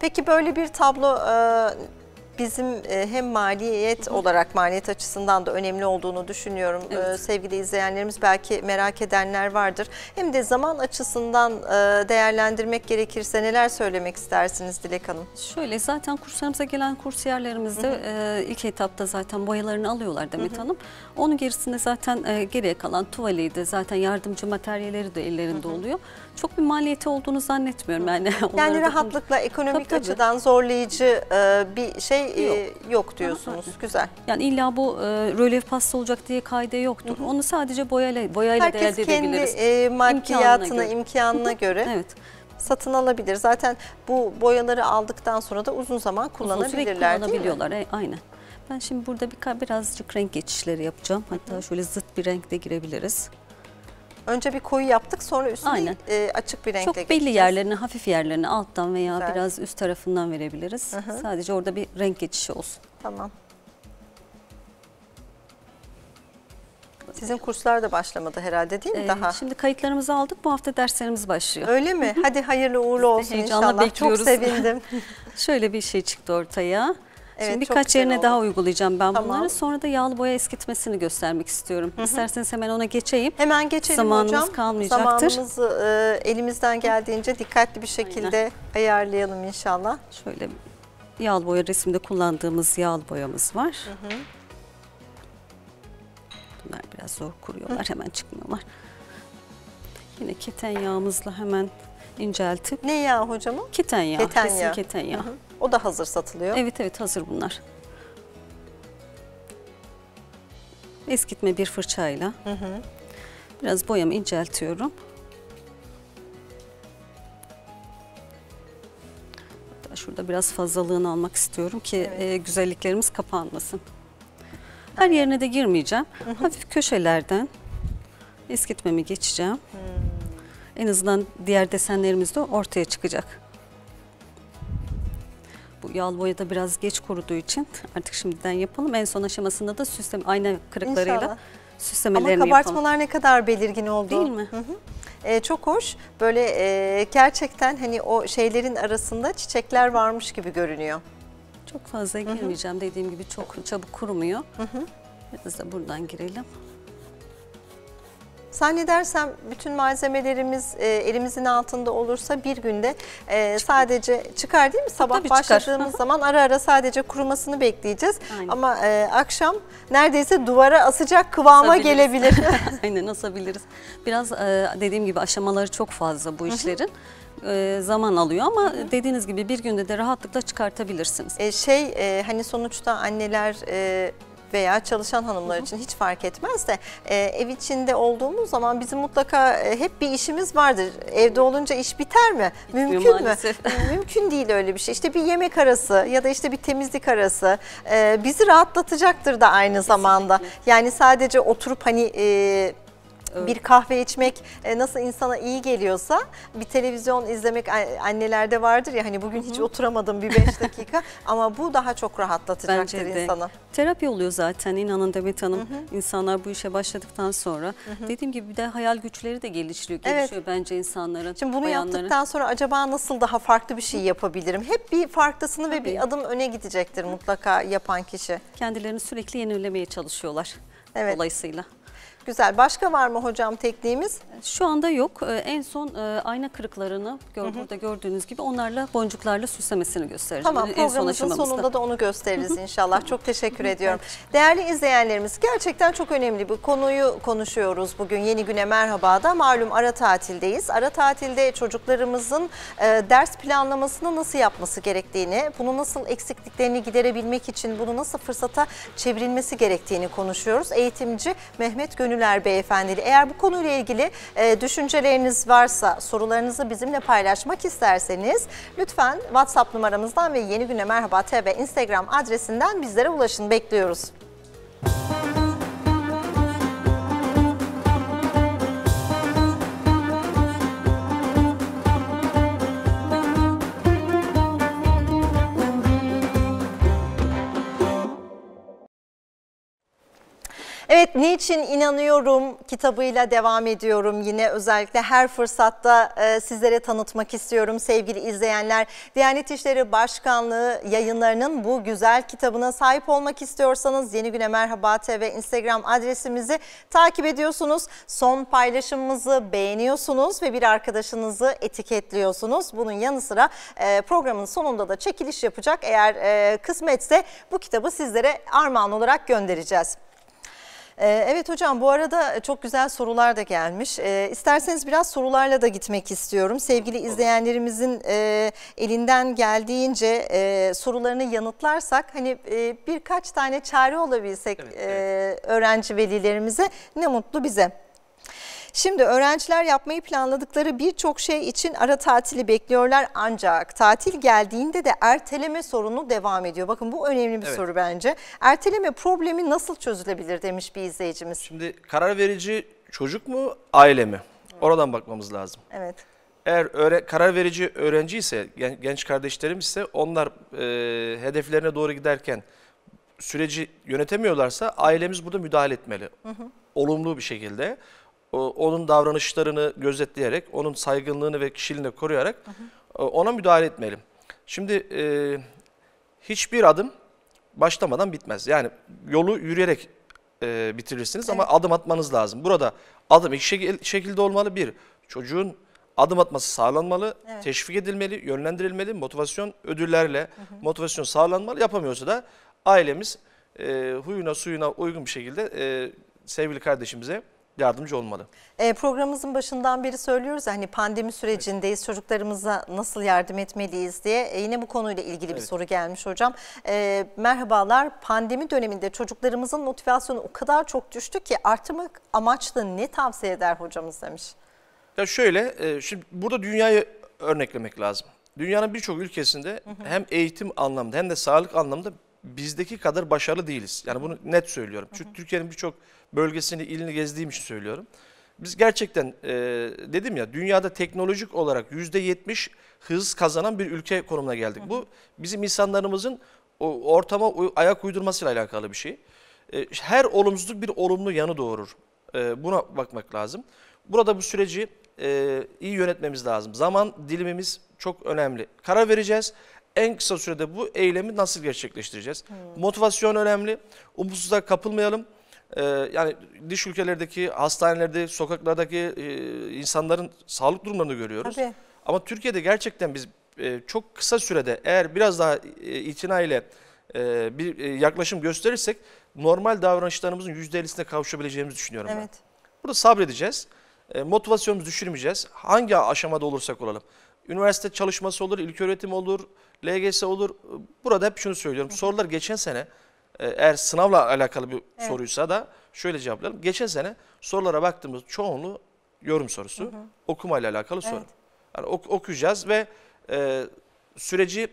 Peki böyle bir tablo e, bizim e, hem maliyet olarak maliyet açısından da önemli olduğunu düşünüyorum. Evet. E, sevgili izleyenlerimiz belki merak edenler vardır. Hem de zaman açısından e, değerlendirmek gerekirse neler söylemek istersiniz Dilek Hanım? Şöyle zaten kurslarımıza gelen kursiyerlerimiz de ilk etapta zaten boyalarını alıyorlar Demet Hanım. Onun gerisinde zaten geriye kalan tuvaliyi zaten yardımcı materyalleri de ellerinde oluyor çok bir maliyeti olduğunu zannetmiyorum. Yani, yani rahatlıkla ekonomik tabii, açıdan tabii. zorlayıcı e, bir şey yok, e, yok diyorsunuz. Aha, Güzel. Yani illa bu e, rölev pasta olacak diye kaide yoktur. Hı hı. Onu sadece boyayla, boyayla Herkes değerli edebiliriz. Herkes kendi e, maddiyatına, imkanına göre, göre evet satın alabilir. Zaten bu boyaları aldıktan sonra da uzun zaman kullanabilirler uzun kullanabiliyorlar. E, aynen. Ben şimdi burada bir, birazcık renk geçişleri yapacağım. Hatta Hı. şöyle zıt bir renkte girebiliriz. Önce bir koyu yaptık sonra üstüne E, açık bir renkle Çok belli geçeceğiz. yerlerini, hafif yerlerini alttan veya Güzel. biraz üst tarafından verebiliriz. Hı hı. Sadece orada bir renk geçişi olsun. Tamam. Sizin kurslar da başlamadı herhalde değil mi ee, daha? Şimdi kayıtlarımızı aldık bu hafta derslerimiz başlıyor. Öyle mi? Hadi hayırlı uğurlu olsun inşallah. Bekliyoruz. Çok sevindim. Şöyle bir şey çıktı ortaya. Evet, Şimdi birkaç yerine oldu. daha uygulayacağım ben tamam. bunları. Sonra da yağlı boya eskitmesini göstermek istiyorum. Hı -hı. İsterseniz hemen ona geçeyim. Hemen geçelim Zamanımız hocam. kalmayacaktır. Zamanımızı e, elimizden geldiğince dikkatli bir şekilde Aynen. ayarlayalım inşallah. Şöyle yağlı boya resimde kullandığımız yağlı boyamız var. Hı -hı. Bunlar biraz zor kuruyorlar. Hı -hı. Hemen çıkmıyorlar. Yine keten yağımızla hemen inceltip. Ne yağ hocam? Keten yağı. Keten yağı. keten yağı. O da hazır satılıyor. Evet evet hazır bunlar. Eskitme bir fırçayla. Hı hı. Biraz boyamı inceltiyorum. şurada biraz fazlalığını almak istiyorum ki evet. e, güzelliklerimiz kapanmasın. Her yerine de girmeyeceğim. Hı hı. Hafif köşelerden eskitmemi geçeceğim. Hı. Hmm. En azından diğer desenlerimiz de ortaya çıkacak bu yağlı boya da biraz geç kuruduğu için artık şimdiden yapalım. En son aşamasında da süslem ayna kırıklarıyla İnşallah. süslemelerini yapalım. Ama kabartmalar yapalım. ne kadar belirgin oldu. Değil mi? Hı hı ee, çok hoş. Böyle e, gerçekten hani o şeylerin arasında çiçekler varmış gibi görünüyor. Çok fazla girmeyeceğim. Hı -hı. Dediğim gibi çok çabuk kurumuyor. Hı -hı. Biraz da buradan girelim. Zannedersem bütün malzemelerimiz e, elimizin altında olursa bir günde e, sadece çıkar değil mi? Sabah Tabii başladığımız çıkar. zaman ara ara sadece kurumasını bekleyeceğiz. Aynen. Ama e, akşam neredeyse duvara asacak kıvama asabiliriz. gelebilir. Aynen asabiliriz. Biraz e, dediğim gibi aşamaları çok fazla bu işlerin. Hı hı e, zaman alıyor ama hı hı. dediğiniz gibi bir günde de rahatlıkla çıkartabilirsiniz. E, şey e, hani sonuçta anneler e, veya çalışan hanımlar için hiç fark etmez de e, ev içinde olduğumuz zaman bizim mutlaka e, hep bir işimiz vardır. Evde olunca iş biter mi? Bitmiyor Mümkün maalesef. mü? Mümkün değil öyle bir şey. İşte bir yemek arası ya da işte bir temizlik arası e, bizi rahatlatacaktır da aynı zamanda. Yani sadece oturup hani... E, bir kahve içmek e, nasıl insana iyi geliyorsa bir televizyon izlemek annelerde vardır ya hani bugün hiç oturamadım bir beş dakika ama bu daha çok rahatlatacaktır Bence de. insanı. Terapi oluyor zaten inanın Demet Hanım. Hı -hı. İnsanlar bu işe başladıktan sonra. Hı -hı. Dediğim gibi bir de hayal güçleri de gelişiyor, gelişiyor evet. bence insanların. Şimdi bunu bayanların. yaptıktan sonra acaba nasıl daha farklı bir şey yapabilirim? Hep bir farklısını Tabii. ve bir adım öne gidecektir mutlaka yapan kişi. Kendilerini sürekli yenilemeye çalışıyorlar. Evet. Dolayısıyla. Güzel. Başka var mı hocam tekniğimiz? Şu anda yok. Ee, en son e, ayna kırıklarını gör, hı hı. burada gördüğünüz gibi onlarla boncuklarla süslemesini göstereceğim. Tamam en programımızın son sonunda da onu gösteririz inşallah. Çok teşekkür ediyorum. Değerli izleyenlerimiz gerçekten çok önemli bir konuyu konuşuyoruz bugün Yeni Güne merhaba da. Malum ara tatildeyiz. Ara tatilde çocuklarımızın e, ders planlamasını nasıl yapması gerektiğini, bunu nasıl eksikliklerini giderebilmek için bunu nasıl fırsata çevrilmesi gerektiğini konuşuyoruz. Eğitimci Mehmet Gönül Gönüler Beyefendili. Eğer bu konuyla ilgili e, düşünceleriniz varsa, sorularınızı bizimle paylaşmak isterseniz lütfen WhatsApp numaramızdan ve Yeni Güne Merhaba TV Instagram adresinden bizlere ulaşın. Bekliyoruz. Müzik Evet niçin inanıyorum kitabıyla devam ediyorum. Yine özellikle her fırsatta e, sizlere tanıtmak istiyorum sevgili izleyenler. Diyanet İşleri Başkanlığı yayınlarının bu güzel kitabına sahip olmak istiyorsanız Yeni Güne Merhaba TV Instagram adresimizi takip ediyorsunuz. Son paylaşımımızı beğeniyorsunuz ve bir arkadaşınızı etiketliyorsunuz. Bunun yanı sıra e, programın sonunda da çekiliş yapacak. Eğer e, kısmetse bu kitabı sizlere armağan olarak göndereceğiz. Ee, evet hocam bu arada çok güzel sorular da gelmiş. Ee, isterseniz biraz sorularla da gitmek istiyorum. Sevgili izleyenlerimizin e, elinden geldiğince e, sorularını yanıtlarsak hani e, birkaç tane çare olabilsek evet, evet. öğrenci velilerimize ne mutlu bize. Şimdi öğrenciler yapmayı planladıkları birçok şey için ara tatili bekliyorlar ancak tatil geldiğinde de erteleme sorunu devam ediyor. Bakın bu önemli bir evet. soru bence. Erteleme problemi nasıl çözülebilir demiş bir izleyicimiz. Şimdi karar verici çocuk mu aile mi? Oradan bakmamız lazım. Evet. Eğer öğre, karar verici öğrenci ise genç kardeşlerim ise onlar e, hedeflerine doğru giderken süreci yönetemiyorlarsa ailemiz burada müdahale etmeli. Hı hı. Olumlu bir şekilde onun davranışlarını gözetleyerek, onun saygınlığını ve kişiliğini koruyarak hı hı. E, ona müdahale etmeyelim. Şimdi e, hiçbir adım başlamadan bitmez. Yani yolu yürüyerek e, bitirirsiniz evet. ama adım atmanız lazım. Burada adım iki şekilde olmalı. Bir, çocuğun adım atması sağlanmalı, evet. teşvik edilmeli, yönlendirilmeli, motivasyon ödüllerle hı hı. motivasyon sağlanmalı. Yapamıyorsa da ailemiz e, huyuna suyuna uygun bir şekilde e, sevgili kardeşimize yardımcı olmalı. E, programımızın başından beri söylüyoruz hani pandemi sürecindeyiz evet. çocuklarımıza nasıl yardım etmeliyiz diye e, yine bu konuyla ilgili evet. bir soru gelmiş hocam. E, merhabalar pandemi döneminde çocuklarımızın motivasyonu o kadar çok düştü ki artırmak amaçlı ne tavsiye eder hocamız demiş. Ya şöyle e, şimdi burada dünyayı örneklemek lazım. Dünyanın birçok ülkesinde hı hı. hem eğitim anlamında hem de sağlık anlamında bizdeki kadar başarılı değiliz. Yani bunu net söylüyorum. Çünkü Türkiye'nin birçok bölgesini, ilini gezdiğim için söylüyorum. Biz gerçekten e, dedim ya dünyada teknolojik olarak %70 hız kazanan bir ülke konumuna geldik. Hı Bu bizim insanlarımızın o ortama ayak uydurmasıyla alakalı bir şey. E, her olumsuzluk bir olumlu yanı doğurur. E, buna bakmak lazım. Burada bu süreci e, iyi yönetmemiz lazım. Zaman dilimimiz çok önemli. Karar vereceğiz. En kısa sürede bu eylemi nasıl gerçekleştireceğiz? Hmm. Motivasyon önemli. Umutsuzluğa kapılmayalım e, yani dış ülkelerdeki hastanelerde, sokaklardaki e, insanların sağlık durumlarını görüyoruz. Tabii. Ama Türkiye'de gerçekten biz e, çok kısa sürede eğer biraz daha e, itina ile e, bir e, yaklaşım gösterirsek normal davranışlarımızın %50'sine kavuşabileceğimizi düşünüyorum evet. ben. Burada sabredeceğiz. E, motivasyonumuzu düşürmeyeceğiz. Hangi aşamada olursak olalım. Üniversite çalışması olur, ilköğretim olur, LGS olur. Burada hep şunu söylüyorum. Sorular geçen sene e, eğer sınavla alakalı bir evet. soruysa da şöyle cevaplayalım. Geçen sene sorulara baktığımız çoğunluğu yorum sorusu, hı hı. okumayla alakalı evet. soru. Yani ok okuyacağız ve e, süreci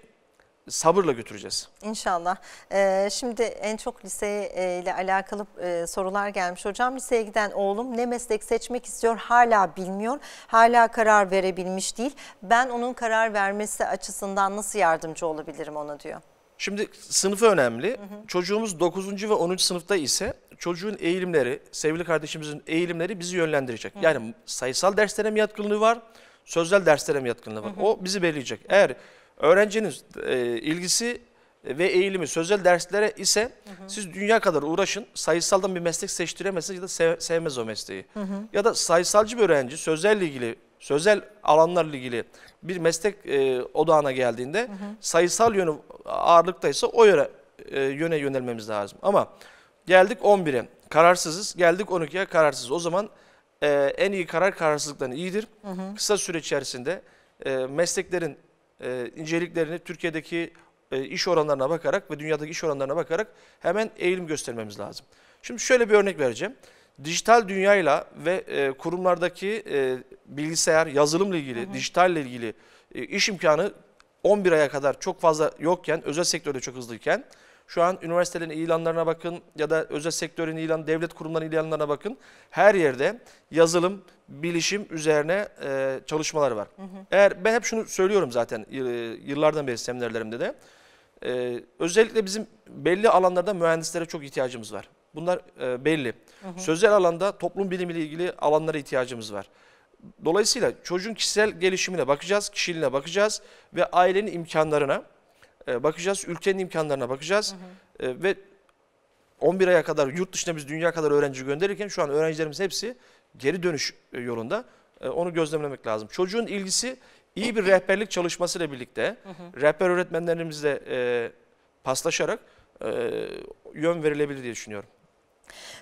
sabırla götüreceğiz. İnşallah. Ee, şimdi en çok lise e, ile alakalı e, sorular gelmiş hocam. Liseye giden oğlum ne meslek seçmek istiyor hala bilmiyor. Hala karar verebilmiş değil. Ben onun karar vermesi açısından nasıl yardımcı olabilirim ona diyor. Şimdi sınıfı önemli. Hı hı. Çocuğumuz 9. ve 10. sınıfta ise çocuğun eğilimleri, sevgili kardeşimizin eğilimleri bizi yönlendirecek. Hı. Yani sayısal derslere mi yatkınlığı var, sözel derslere mi yatkınlığı var? Hı hı. O bizi belirleyecek. Eğer öğrencinin e, ilgisi ve eğilimi sözel derslere ise hı hı. siz dünya kadar uğraşın sayısaldan bir meslek seçtiremezsiniz ya da sev, sevmez o mesleği. Hı hı. Ya da sayısalcı bir öğrenci sözelle ilgili sözel alanlarla ilgili bir meslek e, odağına geldiğinde hı hı. sayısal yönü ağırlıktaysa o yöre, e, yöne yönelmemiz lazım. Ama geldik 11'e kararsızız, geldik 12'ye kararsızız. O zaman e, en iyi karar kararsızlıktan iyidir. Hı hı. Kısa süre içerisinde e, mesleklerin e, inceliklerini Türkiye'deki e, iş oranlarına bakarak ve dünyadaki iş oranlarına bakarak hemen eğilim göstermemiz lazım. Şimdi şöyle bir örnek vereceğim dijital dünyayla ve e, kurumlardaki e, bilgisayar, yazılımla ilgili, hı hı. dijitalle ilgili e, iş imkanı 11 aya kadar çok fazla yokken, özel sektörde çok hızlıyken, şu an üniversitelerin ilanlarına bakın ya da özel sektörün ilan, devlet kurumlarının ilanlarına bakın. Her yerde yazılım, bilişim üzerine e, çalışmalar var. Hı hı. Eğer ben hep şunu söylüyorum zaten e, yıllardan beri seminerlerimde de. E, özellikle bizim belli alanlarda mühendislere çok ihtiyacımız var. Bunlar e, belli. Hı Sözel alanda toplum bilimiyle ilgili alanlara ihtiyacımız var. Dolayısıyla çocuğun kişisel gelişimine bakacağız, kişiliğine bakacağız ve ailenin imkanlarına e, bakacağız, ülkenin imkanlarına bakacağız. Hı hı. E, ve 11 aya kadar yurt dışına biz dünya kadar öğrenci gönderirken şu an öğrencilerimiz hepsi geri dönüş e, yolunda. Onu gözlemlemek lazım. Çocuğun ilgisi iyi bir rehberlik çalışmasıyla birlikte hı hı. rehber öğretmenlerimizle paslaşarak yön verilebilir diye düşünüyorum.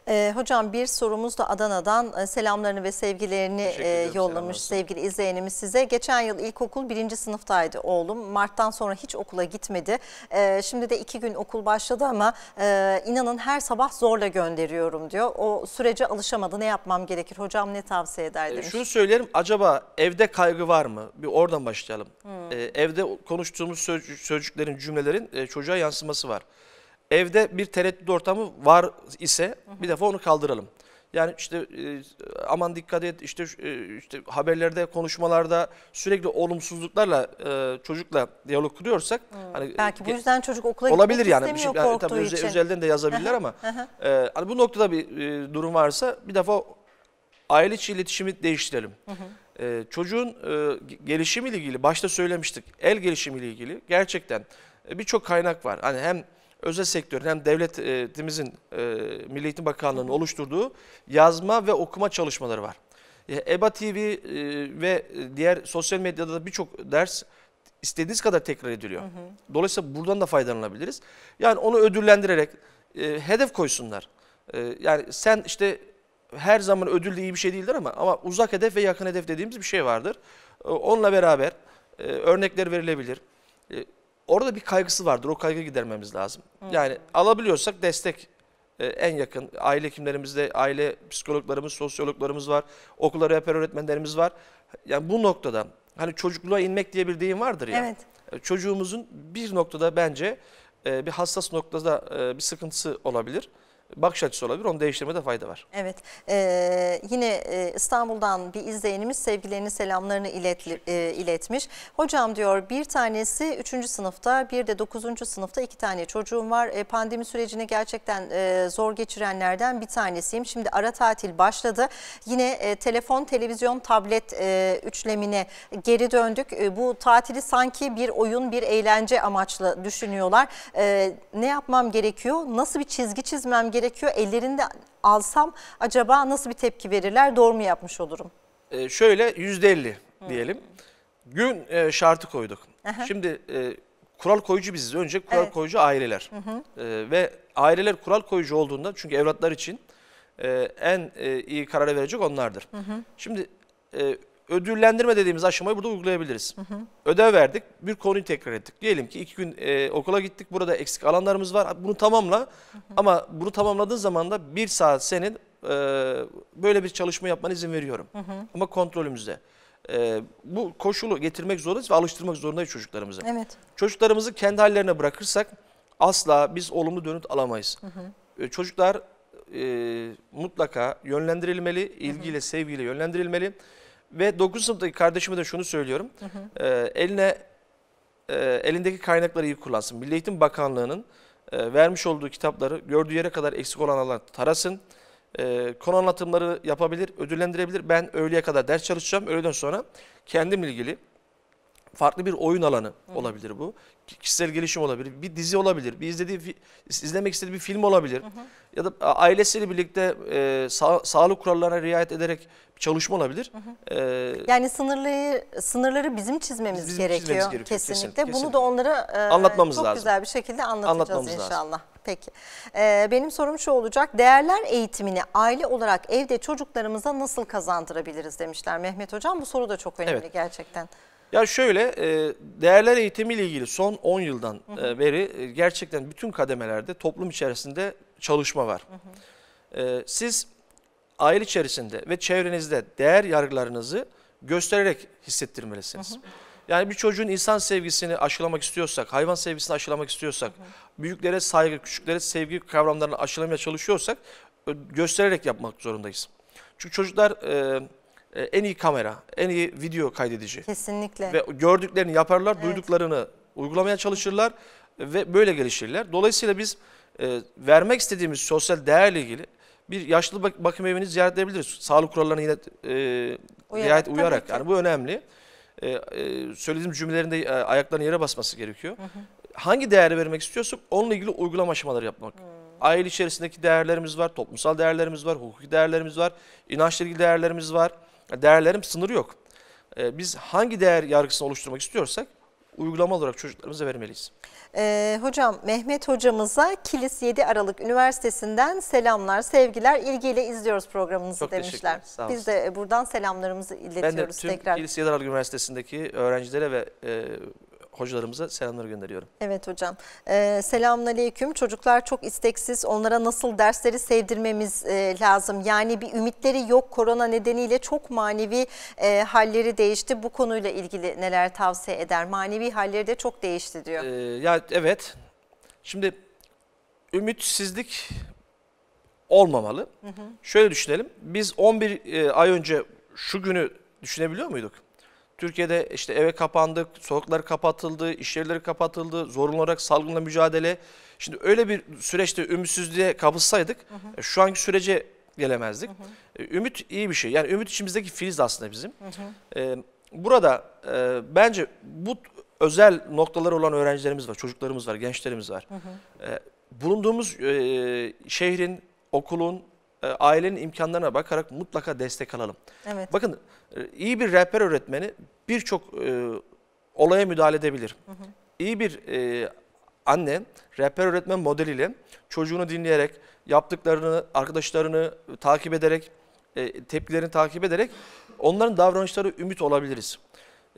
Ee, hocam bir sorumuz da Adana'dan e, selamlarını ve sevgilerini e, yollamış sevgili izleyenimiz size. Geçen yıl ilkokul birinci sınıftaydı oğlum. Mart'tan sonra hiç okula gitmedi. Ee, şimdi de iki gün okul başladı ama e, inanın her sabah zorla gönderiyorum diyor. O sürece alışamadı. Ne yapmam gerekir? Hocam ne tavsiye eder e, demiş. E, şunu söylerim acaba evde kaygı var mı? Bir oradan başlayalım. Hmm. E, evde konuştuğumuz sözcüklerin cümlelerin e, çocuğa yansıması var evde bir tereddüt ortamı var ise bir defa onu kaldıralım. Yani işte e, aman dikkat et işte e, işte haberlerde konuşmalarda sürekli olumsuzluklarla e, çocukla diyalog kuruyorsak hmm. hani belki bu yüzden çocuk okula olabilir gitmek yani şey- istemiyor yani, tabii için. özelden de yazabilirler ama e, hani bu noktada bir durum varsa bir defa aile içi iletişimi değiştirelim. E, çocuğun e, ile ilgili başta söylemiştik el gelişimi ile ilgili gerçekten e, birçok kaynak var. Hani hem özel sektörün hem devletimizin e, e, Milli Eğitim Bakanlığı'nın oluşturduğu yazma ve okuma çalışmaları var. E, EBA TV e, ve diğer sosyal medyada da birçok ders istediğiniz kadar tekrar ediliyor. Hı hı. Dolayısıyla buradan da faydalanabiliriz. Yani onu ödüllendirerek e, hedef koysunlar. E, yani sen işte her zaman ödül iyi bir şey değildir ama ama uzak hedef ve yakın hedef dediğimiz bir şey vardır. E, onunla beraber e, örnekler verilebilir. E, orada bir kaygısı vardır. O kaygı gidermemiz lazım. Hı. Yani alabiliyorsak destek e, en yakın aile hekimlerimizde, aile psikologlarımız, sosyologlarımız var. Okulları rehber öğretmenlerimiz var. Yani bu noktada hani çocukluğa inmek diye bir deyim vardır ya. Evet. E, çocuğumuzun bir noktada bence e, bir hassas noktada e, bir sıkıntısı olabilir bakış açısı olabilir. Onu değiştirmede fayda var. Evet. Ee, yine İstanbul'dan bir izleyenimiz sevgilerini selamlarını iletli, e, iletmiş. Hocam diyor bir tanesi 3. sınıfta bir de 9. sınıfta iki tane çocuğum var. E, pandemi sürecini gerçekten e, zor geçirenlerden bir tanesiyim. Şimdi ara tatil başladı. Yine e, telefon, televizyon, tablet e, üçlemine geri döndük. E, bu tatili sanki bir oyun, bir eğlence amaçlı düşünüyorlar. E, ne yapmam gerekiyor? Nasıl bir çizgi çizmem gerekiyor? gerekiyor. Ellerinde alsam acaba nasıl bir tepki verirler? Doğru mu yapmış olurum? Ee, şöyle elli diyelim. Gün e, şartı koyduk. Aha. Şimdi e, kural koyucu biziz. Önce kural evet. koyucu aileler. Hı hı. E, ve aileler kural koyucu olduğunda çünkü evlatlar için e, en e, iyi karar verecek onlardır. Hı hı. Şimdi e, ödüllendirme dediğimiz aşamayı burada uygulayabiliriz. Hı hı. Ödev verdik, bir konuyu tekrar ettik. Diyelim ki iki gün e, okula gittik, burada eksik alanlarımız var. Bunu tamamla hı hı. ama bunu tamamladığın zaman da bir saat senin e, böyle bir çalışma yapmana izin veriyorum. Hı hı. Ama kontrolümüzde. E, bu koşulu getirmek zorundayız ve alıştırmak zorundayız çocuklarımızı. Evet. Çocuklarımızı kendi hallerine bırakırsak asla biz olumlu dönüt alamayız. Hı hı. E, çocuklar e, mutlaka yönlendirilmeli, ilgiyle, hı hı. sevgiyle yönlendirilmeli. Ve 9 sınıftaki kardeşime de şunu söylüyorum. Hı hı. E, eline e, elindeki kaynakları iyi kullansın. Milli Eğitim Bakanlığı'nın e, vermiş olduğu kitapları gördüğü yere kadar eksik olanlar tarasın. E, konu anlatımları yapabilir, ödüllendirebilir. Ben öğleye kadar ders çalışacağım. Öğleden sonra kendim ilgili farklı bir oyun alanı Hı. olabilir bu. Kişisel gelişim olabilir. Bir dizi olabilir. Bir izlediği izlemek istediği bir film olabilir. Hı hı. Ya da ailesiyle birlikte e, sağ, sağlık kurallarına riayet ederek bir çalışma olabilir. Hı hı. E, yani sınırları sınırları bizim çizmemiz, bizim gerekiyor. çizmemiz gerekiyor kesinlikle. kesinlikle. Bunu da onlara e, anlatmamız çok lazım. güzel bir şekilde anlatacağız anlatmamız inşallah. Lazım. Peki. Ee, benim sorum şu olacak. Değerler eğitimini aile olarak evde çocuklarımıza nasıl kazandırabiliriz demişler Mehmet Hocam. Bu soru da çok önemli evet. gerçekten. Ya şöyle e, değerler eğitimi ile ilgili son 10 yıldan hı hı. E, beri e, gerçekten bütün kademelerde toplum içerisinde çalışma var. Hı hı. Siz aile içerisinde ve çevrenizde değer yargılarınızı göstererek hissettirmelisiniz. Hı hı. Yani bir çocuğun insan sevgisini aşılamak istiyorsak, hayvan sevgisini aşılamak istiyorsak, hı hı. büyüklere saygı, küçüklere sevgi kavramlarını aşılamaya çalışıyorsak göstererek yapmak zorundayız. Çünkü çocuklar e, en iyi kamera, en iyi video kaydedici. Kesinlikle. Ve gördüklerini yaparlar, evet. duyduklarını uygulamaya çalışırlar ve böyle gelişirler. Dolayısıyla biz e, vermek istediğimiz sosyal değerle ilgili bir yaşlı bak bakım evini ziyaret edebiliriz. Sağlık kurallarına yine e, uyarak, uyarak. yani bu önemli. E, e, söylediğim cümlelerinde e, ayaklarının yere basması gerekiyor. Hı hı. Hangi değeri vermek istiyorsak onunla ilgili uygulama aşamaları yapmak. Hı. Aile içerisindeki değerlerimiz var, toplumsal değerlerimiz var, hukuki değerlerimiz var, inançla ilgili değerlerimiz var değerlerim sınırı yok. Ee, biz hangi değer yargısını oluşturmak istiyorsak uygulama olarak çocuklarımıza vermeliyiz. Ee, hocam Mehmet hocamıza Kilis 7 Aralık Üniversitesi'nden selamlar, sevgiler, ilgiyle izliyoruz programınızı Çok demişler. Biz de buradan selamlarımızı iletiyoruz tekrar. Ben de tüm tekrar. Kilis 7 Aralık Üniversitesi'ndeki öğrencilere ve e, hocalarımıza selamlar gönderiyorum. Evet hocam. Ee, selamun Çocuklar çok isteksiz. Onlara nasıl dersleri sevdirmemiz e, lazım? Yani bir ümitleri yok. Korona nedeniyle çok manevi e, halleri değişti. Bu konuyla ilgili neler tavsiye eder? Manevi halleri de çok değişti diyor. Ee, ya Evet. Şimdi ümitsizlik olmamalı. Hı hı. Şöyle düşünelim. Biz 11 e, ay önce şu günü düşünebiliyor muyduk? Türkiye'de işte eve kapandık, sokaklar kapatıldı, iş yerleri kapatıldı, zorunlu olarak salgınla mücadele. Şimdi öyle bir süreçte ümitsizliğe kapılsaydık hı hı. E, şu anki sürece gelemezdik. Hı hı. E, ümit iyi bir şey. Yani ümit içimizdeki filiz aslında bizim. Hı hı. Ee, burada e, bence bu özel noktaları olan öğrencilerimiz var, çocuklarımız var, gençlerimiz var. Hı hı. Ee, bulunduğumuz e, şehrin, okulun, e, ailenin imkanlarına bakarak mutlaka destek alalım. Evet. Bakın e, iyi bir rehber öğretmeni birçok e, olaya müdahale edebilir. Hı hı. İyi bir e, anne rehber öğretmen modeliyle çocuğunu dinleyerek, yaptıklarını, arkadaşlarını takip ederek, e, tepkilerini takip ederek onların davranışları ümit olabiliriz.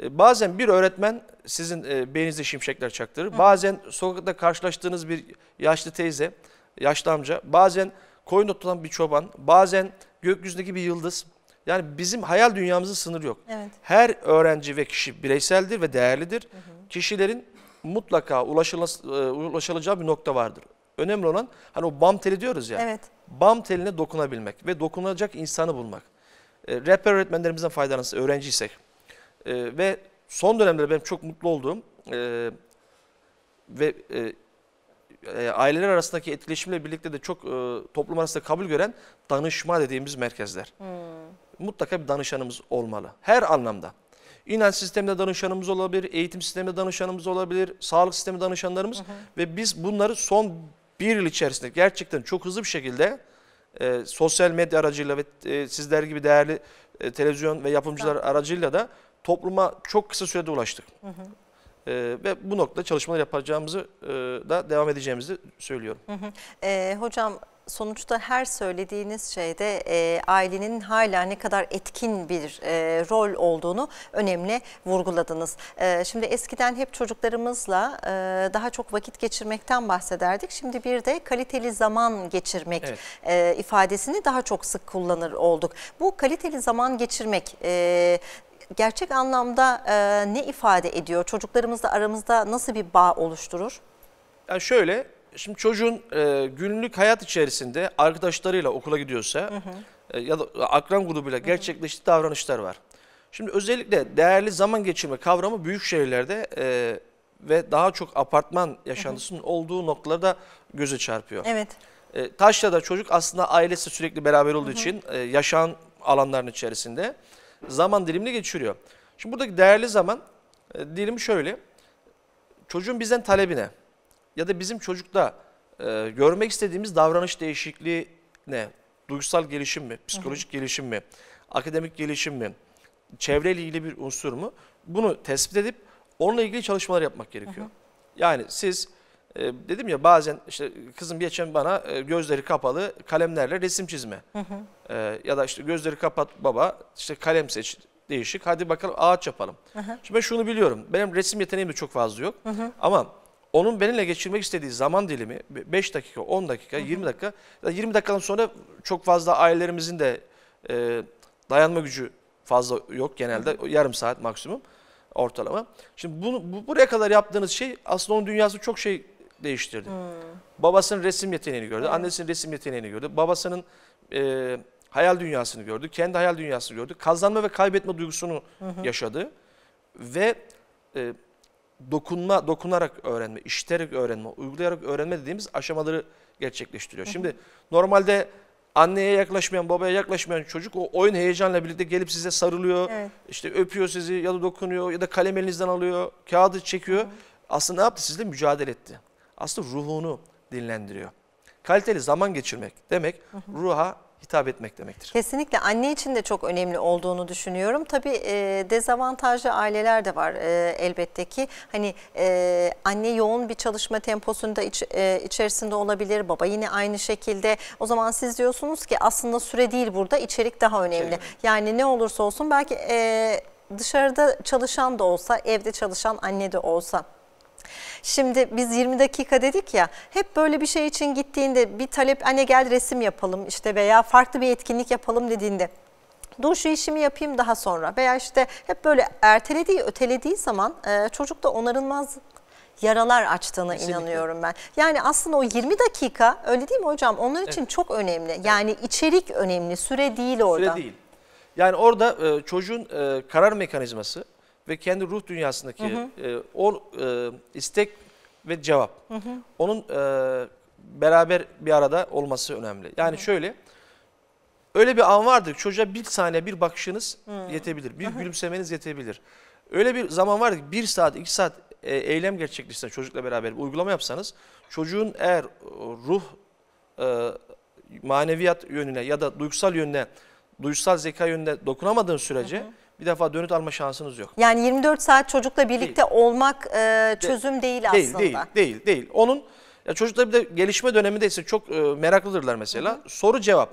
E, bazen bir öğretmen sizin e, beyninizde şimşekler çaktırır. Hı. Bazen sokakta karşılaştığınız bir yaşlı teyze, yaşlı amca, bazen koyun otlayan bir çoban, bazen gökyüzündeki bir yıldız. Yani bizim hayal dünyamızın sınırı yok. Evet. Her öğrenci ve kişi bireyseldir ve değerlidir. Hı hı. Kişilerin mutlaka e, ulaşılacağı bir nokta vardır. Önemli olan hani o bam teli diyoruz ya. Evet. Bam teline dokunabilmek ve dokunacak insanı bulmak. E, rapper öğretmenlerimizden faydalanırsa öğrenciysek e, ve son dönemde benim çok mutlu olduğum e, ve e, e, aileler arasındaki etkileşimle birlikte de çok e, toplum arasında kabul gören danışma dediğimiz merkezler. Hmm. Mutlaka bir danışanımız olmalı her anlamda. İnanç sisteminde danışanımız olabilir, eğitim sisteminde danışanımız olabilir, sağlık sistemi danışanlarımız hı hı. ve biz bunları son bir yıl içerisinde gerçekten çok hızlı bir şekilde e, sosyal medya aracıyla ve e, sizler gibi değerli e, televizyon ve yapımcılar evet. aracıyla da topluma çok kısa sürede ulaştık. Hı hı. E, ve bu noktada çalışmalar yapacağımızı e, da devam edeceğimizi söylüyorum. Hı hı. E, hocam sonuçta her söylediğiniz şeyde e, ailenin hala ne kadar etkin bir e, rol olduğunu önemli vurguladınız. E, şimdi eskiden hep çocuklarımızla e, daha çok vakit geçirmekten bahsederdik. Şimdi bir de kaliteli zaman geçirmek evet. e, ifadesini daha çok sık kullanır olduk. Bu kaliteli zaman geçirmek e, gerçek anlamda e, ne ifade ediyor? Çocuklarımızla aramızda nasıl bir bağ oluşturur? Yani şöyle, şimdi çocuğun e, günlük hayat içerisinde arkadaşlarıyla okula gidiyorsa hı hı. E, ya da akran grubuyla gerçekleştiği davranışlar var. Şimdi özellikle değerli zaman geçirme kavramı büyük şehirlerde e, ve daha çok apartman yaşantısının olduğu noktalarda göze çarpıyor. Evet. E, Taşla'da çocuk aslında ailesi sürekli beraber olduğu hı hı. için e, yaşam alanların içerisinde zaman dilimini geçiriyor. Şimdi buradaki değerli zaman e, dilim şöyle. Çocuğun bizden talebine ya da bizim çocukta e, görmek istediğimiz davranış değişikliği ne? Duygusal gelişim mi? Psikolojik Hı -hı. gelişim mi? Akademik gelişim mi? Çevreyle ilgili bir unsur mu? Bunu tespit edip onunla ilgili çalışmalar yapmak gerekiyor. Hı -hı. Yani siz e, dedim ya bazen işte kızım geçen bana e, gözleri kapalı kalemlerle resim çizme. Hı hı. E, ya da işte gözleri kapat baba işte kalem seç değişik hadi bakalım ağaç yapalım. Hı hı. Şimdi ben şunu biliyorum benim resim yeteneğim de çok fazla yok hı hı. ama onun benimle geçirmek istediği zaman dilimi 5 dakika 10 dakika hı hı. 20 dakika ya 20 dakikanın sonra çok fazla ailelerimizin de e, dayanma gücü fazla yok genelde hı hı. yarım saat maksimum ortalama. Şimdi bunu bu, buraya kadar yaptığınız şey aslında onun dünyası çok şey değiştirdi. Hmm. Babasının resim yeteneğini gördü, evet. annesinin resim yeteneğini gördü, babasının e, hayal dünyasını gördü, kendi hayal dünyasını gördü. Kazanma ve kaybetme duygusunu hı yaşadı ve e, dokunma, dokunarak öğrenme, işiterek öğrenme, uygulayarak öğrenme dediğimiz aşamaları gerçekleştiriyor. Hı Şimdi normalde anneye yaklaşmayan, babaya yaklaşmayan çocuk o oyun heyecanla birlikte gelip size sarılıyor. Evet. işte öpüyor sizi ya da dokunuyor ya da kalem elinizden alıyor, kağıdı çekiyor. Hı Aslında ne yaptı? Sizle mücadele etti aslında ruhunu dinlendiriyor. Kaliteli zaman geçirmek demek ruha hitap etmek demektir. Kesinlikle anne için de çok önemli olduğunu düşünüyorum. Tabii e, dezavantajlı aileler de var e, elbette ki. Hani e, anne yoğun bir çalışma temposunda iç, e, içerisinde olabilir. Baba yine aynı şekilde. O zaman siz diyorsunuz ki aslında süre değil burada içerik daha önemli. Şey, yani ne olursa olsun belki e, dışarıda çalışan da olsa evde çalışan anne de olsa Şimdi biz 20 dakika dedik ya hep böyle bir şey için gittiğinde bir talep anne gel resim yapalım işte veya farklı bir etkinlik yapalım dediğinde dur şu işimi yapayım daha sonra veya işte hep böyle ertelediği ötelediği zaman e, çocukta onarılmaz yaralar açtığına Kesinlikle. inanıyorum ben. Yani aslında o 20 dakika öyle değil mi hocam? Onlar için evet. çok önemli. Yani evet. içerik önemli, süre değil orada. Süre değil. Yani orada e, çocuğun e, karar mekanizması ve kendi ruh dünyasındaki hı hı. E, o e, istek ve cevap. Hı hı. Onun e, beraber bir arada olması önemli. Yani hı şöyle öyle bir an vardır çocuğa bir saniye bir bakışınız hı. yetebilir. Bir hı hı. gülümsemeniz yetebilir. Öyle bir zaman vardır ki bir saat iki saat e, eylem gerçekleştiren çocukla beraber bir uygulama yapsanız çocuğun eğer ruh e, maneviyat yönüne ya da duygusal yönüne duygusal zeka yönüne dokunamadığın sürece hı hı bir defa dönüt alma şansınız yok. Yani 24 saat çocukla birlikte değil. olmak e, çözüm de, değil aslında. Değil, değil, değil. değil. Onun ya çocuklar bir de gelişme döneminde ise çok e, meraklıdırlar mesela. Hı hı. Soru cevap.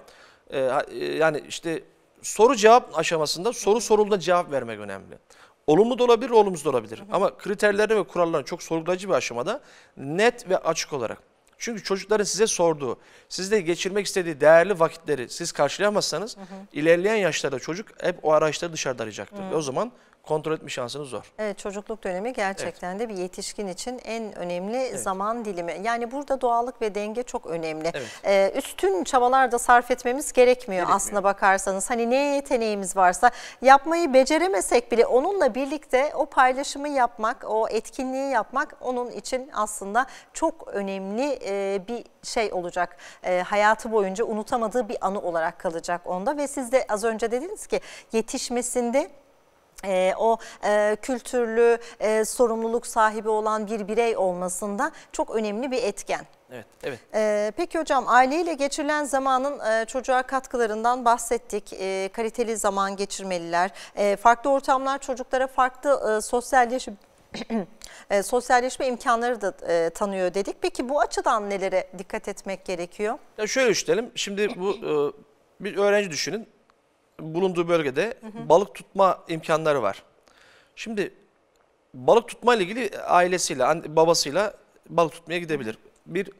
E, e, yani işte soru cevap aşamasında soru sorulduğunda cevap vermek önemli. Olumlu da olabilir, olumsuz da olabilir. Hı hı. Ama kriterlerini ve kurallarını çok sorgulayıcı bir aşamada net ve açık olarak. Çünkü çocukların size sorduğu, sizde geçirmek istediği değerli vakitleri siz karşılayamazsanız hı hı. ilerleyen yaşlarda çocuk hep o araçları dışarıda arayacaktır. Hı. Ve o zaman kontrol etme şansınız zor. Evet çocukluk dönemi gerçekten evet. de bir yetişkin için en önemli evet. zaman dilimi. Yani burada doğallık ve denge çok önemli. Evet. Ee, üstün çabalar da sarf etmemiz gerekmiyor, gerekmiyor aslına bakarsanız. Hani ne yeteneğimiz varsa yapmayı beceremesek bile onunla birlikte o paylaşımı yapmak, o etkinliği yapmak onun için aslında çok önemli e, bir şey olacak. E, hayatı boyunca unutamadığı bir anı olarak kalacak onda ve siz de az önce dediniz ki yetişmesinde e, o e, kültürlü e, sorumluluk sahibi olan bir birey olmasında çok önemli bir etken. Evet, evet. Ee, peki hocam aileyle geçirilen zamanın e, çocuğa katkılarından bahsettik. E, kaliteli zaman geçirmeliler. E, farklı ortamlar çocuklara farklı e, sosyalleşim e, sosyalleşme imkanları da e, tanıyor dedik. Peki bu açıdan nelere dikkat etmek gerekiyor? Ya şöyle düşünelim. Şimdi bu e, bir öğrenci düşünün bulunduğu bölgede hı hı. balık tutma imkanları var. Şimdi balık tutma ile ilgili ailesiyle, babasıyla balık tutmaya gidebilir. Bir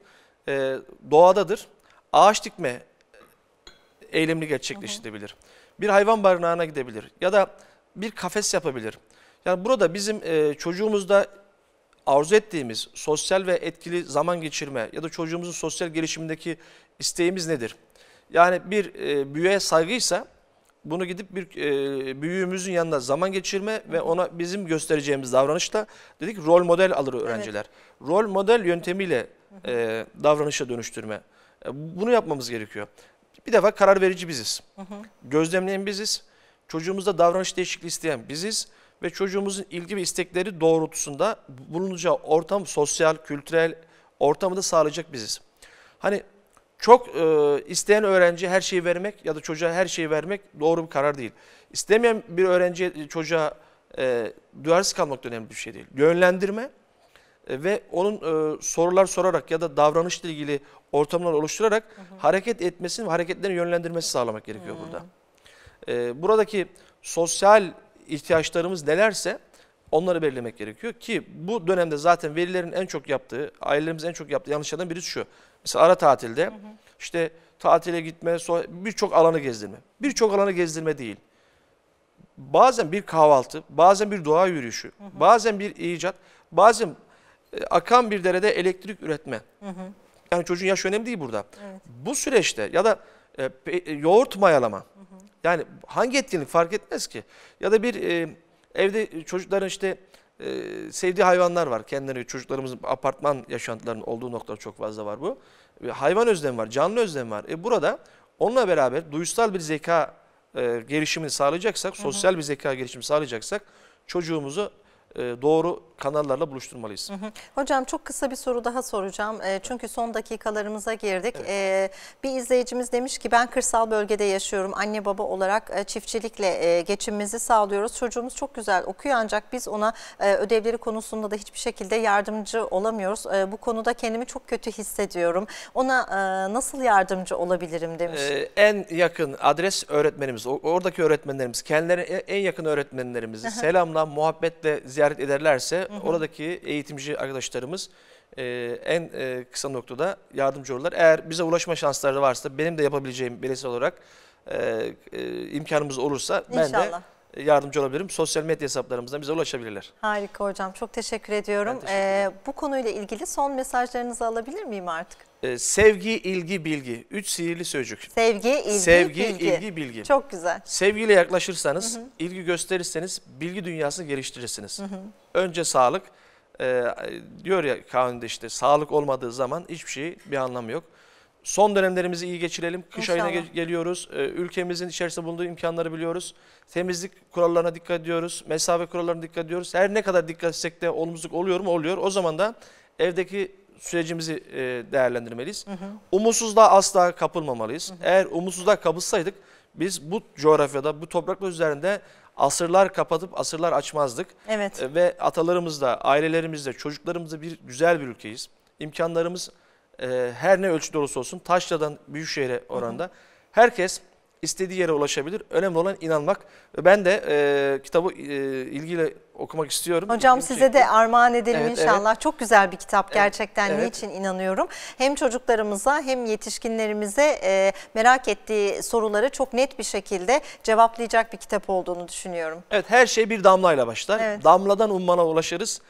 e, doğadadır. Ağaç dikme eylemini gerçekleştirebilir. Hı hı. Bir hayvan barınağına gidebilir ya da bir kafes yapabilir. Yani burada bizim e, çocuğumuzda arzu ettiğimiz sosyal ve etkili zaman geçirme ya da çocuğumuzun sosyal gelişimindeki isteğimiz nedir? Yani bir e, büyüye saygıysa bunu gidip bir e, büyüğümüzün yanında zaman geçirme ve ona bizim göstereceğimiz davranışta dedik rol model alır öğrenciler. Evet. Rol model yöntemiyle e, davranışa dönüştürme. E, bunu yapmamız gerekiyor. Bir defa karar verici biziz. Hı hı. Gözlemleyen biziz. Çocuğumuzda davranış değişikliği isteyen biziz. Ve çocuğumuzun ilgi ve istekleri doğrultusunda bulunacağı ortam sosyal, kültürel ortamı da sağlayacak biziz. Hani çok e, isteyen öğrenci her şeyi vermek ya da çocuğa her şeyi vermek doğru bir karar değil. İstemeyen bir öğrenci e, çocuğa e, duyarsız kalmak da önemli bir şey değil. Yönlendirme e, ve onun e, sorular sorarak ya da davranışla ilgili ortamlar oluşturarak hı hı. hareket etmesini ve hareketlerini yönlendirmesi sağlamak gerekiyor hı. burada. E, buradaki sosyal ihtiyaçlarımız nelerse onları belirlemek gerekiyor ki bu dönemde zaten velilerin en çok yaptığı, ailelerimizin en çok yaptığı yanlışlardan birisi şu Mesela ara tatilde hı hı. işte tatile gitme, birçok alanı gezdirme. Birçok alanı gezdirme değil. Bazen bir kahvaltı, bazen bir doğa yürüyüşü, hı hı. bazen bir icat, bazen e, akan bir derede elektrik üretme. Hı hı. Yani çocuğun yaş önemli değil burada. Evet. Bu süreçte ya da e, e, yoğurt mayalama. Hı hı. Yani hangi etkinlik fark etmez ki. Ya da bir e, evde çocukların işte e, sevdiği hayvanlar var. Kendileri çocuklarımızın apartman yaşantılarının olduğu noktalar çok fazla var bu. E, hayvan özlemi var, canlı özlemi var. E, burada onunla beraber duysal bir zeka e, gelişimini sağlayacaksak, sosyal hı hı. bir zeka gelişimi sağlayacaksak çocuğumuzu e, doğru kanallarla buluşturmalıyız. Hı hı. Hocam çok kısa bir soru daha soracağım. E, çünkü son dakikalarımıza girdik. Evet. E, bir izleyicimiz demiş ki ben kırsal bölgede yaşıyorum. Anne baba olarak e, çiftçilikle e, geçimimizi sağlıyoruz. Çocuğumuz çok güzel okuyor ancak biz ona e, ödevleri konusunda da hiçbir şekilde yardımcı olamıyoruz. E, bu konuda kendimi çok kötü hissediyorum. Ona e, nasıl yardımcı olabilirim demiş. E, en yakın adres öğretmenimiz, oradaki öğretmenlerimiz, kendilerine en yakın öğretmenlerimizi selamla, muhabbetle, ziyaret ederlerse hı hı. oradaki eğitimci arkadaşlarımız e, en e, kısa noktada yardımcı olurlar. Eğer bize ulaşma şansları varsa benim de yapabileceğim belirsiz olarak e, e, imkanımız olursa İnşallah. ben de yardımcı olabilirim. Sosyal medya hesaplarımızdan bize ulaşabilirler. Harika hocam. Çok teşekkür ediyorum. teşekkür ee, bu konuyla ilgili son mesajlarınızı alabilir miyim artık? e, sevgi, ilgi, bilgi. Üç sihirli sözcük. Sevgi, ilgi, Sevgi, bilgi. ilgi, bilgi. Çok güzel. Sevgiyle yaklaşırsanız, hı hı. ilgi gösterirseniz bilgi dünyasını geliştirirsiniz. Hı hı. Önce sağlık. E, diyor ya kanunda işte sağlık olmadığı zaman hiçbir şey bir anlamı yok. Son dönemlerimizi iyi geçirelim. Kış İnşallah. ayına ge geliyoruz. E, ülkemizin içerisinde bulunduğu imkanları biliyoruz. Temizlik kurallarına dikkat ediyoruz. Mesafe kurallarına dikkat ediyoruz. Her ne kadar dikkat etsek de olumsuzluk oluyor mu? Oluyor. O zaman da evdeki sürecimizi e, değerlendirmeliyiz. Hı hı. Umutsuzluğa asla kapılmamalıyız. Hı hı. Eğer umutsuzluğa kapılsaydık biz bu coğrafyada, bu topraklar üzerinde asırlar kapatıp asırlar açmazdık. Evet. E, ve atalarımızla, ailelerimizle, çocuklarımızla bir güzel bir ülkeyiz. İmkanlarımız e, her ne ölçüde olursa olsun Taşla'dan Büyükşehir'e oranda hı hı. herkes istediği yere ulaşabilir. Önemli olan inanmak. Ben de e, kitabı e, ilgiyle okumak istiyorum. Hocam Çünkü... size de armağan edelim evet, inşallah. Evet. Çok güzel bir kitap gerçekten. Evet, Niçin inanıyorum. Hem çocuklarımıza hem yetişkinlerimize e, merak ettiği soruları çok net bir şekilde cevaplayacak bir kitap olduğunu düşünüyorum. Evet her şey bir damlayla başlar. Evet. Damladan ummana ulaşırız.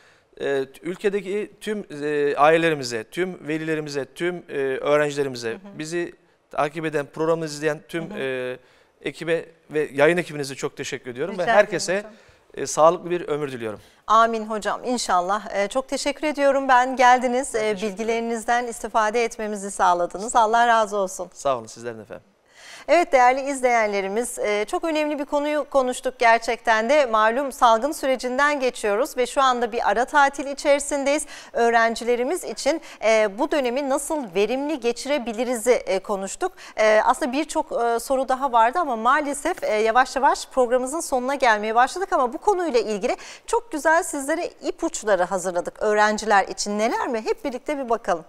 E, ülkedeki tüm e, ailelerimize, tüm velilerimize, tüm e, öğrencilerimize, hı hı. bizi takip eden, programı izleyen tüm hı hı. E, ekibe ve yayın ekibinize çok teşekkür ediyorum. Rica ve herkese... Hocam e, sağlıklı bir ömür diliyorum. Amin hocam inşallah. E, çok teşekkür ediyorum ben geldiniz. E, bilgilerinizden istifade etmemizi sağladınız. Allah razı olsun. Sağ olun sizlerin efendim. Evet değerli izleyenlerimiz e, çok önemli bir konuyu konuştuk gerçekten de malum salgın sürecinden geçiyoruz ve şu anda bir ara tatil içerisindeyiz. Öğrencilerimiz için e, bu dönemi nasıl verimli geçirebilirizi e, konuştuk. Aslında birçok soru daha vardı ama maalesef yavaş yavaş programımızın sonuna gelmeye başladık ama bu konuyla ilgili çok güzel sizlere ipuçları hazırladık öğrenciler için neler mi hep birlikte bir bakalım.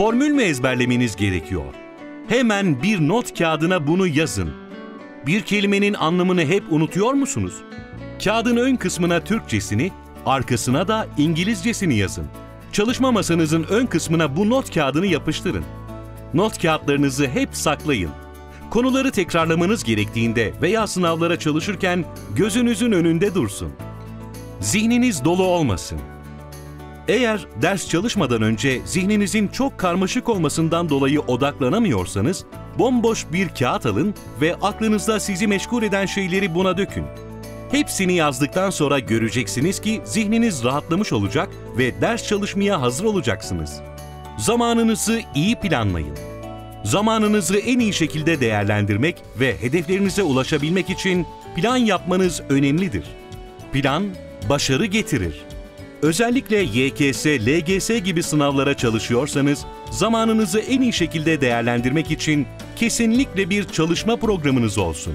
Formül mü ezberlemeniz gerekiyor? Hemen bir not kağıdına bunu yazın. Bir kelimenin anlamını hep unutuyor musunuz? Kağıdın ön kısmına Türkçesini, arkasına da İngilizcesini yazın. Çalışma masanızın ön kısmına bu not kağıdını yapıştırın. Not kağıtlarınızı hep saklayın. Konuları tekrarlamanız gerektiğinde veya sınavlara çalışırken gözünüzün önünde dursun. Zihniniz dolu olmasın. Eğer ders çalışmadan önce zihninizin çok karmaşık olmasından dolayı odaklanamıyorsanız, bomboş bir kağıt alın ve aklınızda sizi meşgul eden şeyleri buna dökün. Hepsini yazdıktan sonra göreceksiniz ki zihniniz rahatlamış olacak ve ders çalışmaya hazır olacaksınız. Zamanınızı iyi planlayın. Zamanınızı en iyi şekilde değerlendirmek ve hedeflerinize ulaşabilmek için plan yapmanız önemlidir. Plan başarı getirir. Özellikle YKS, LGS gibi sınavlara çalışıyorsanız zamanınızı en iyi şekilde değerlendirmek için kesinlikle bir çalışma programınız olsun.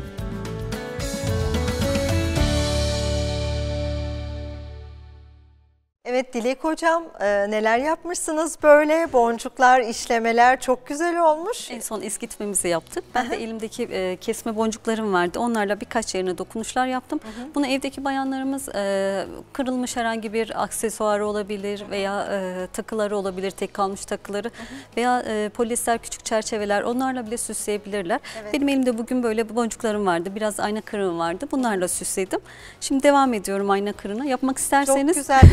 Evet Dilek Hocam e, neler yapmışsınız böyle? Boncuklar, işlemeler çok güzel olmuş. En son eskitmemizi yaptık. Ben de elimdeki e, kesme boncuklarım vardı. Onlarla birkaç yerine dokunuşlar yaptım. Hı hı. Bunu evdeki bayanlarımız e, kırılmış herhangi bir aksesuarı olabilir hı hı. veya e, takıları olabilir, tek kalmış takıları hı hı. veya e, polyester küçük çerçeveler onlarla bile süsleyebilirler. Evet. Benim elimde bugün böyle boncuklarım vardı. Biraz ayna kırığım vardı. Bunlarla süsledim. Şimdi devam ediyorum ayna kırığına. Yapmak isterseniz. Çok güzel.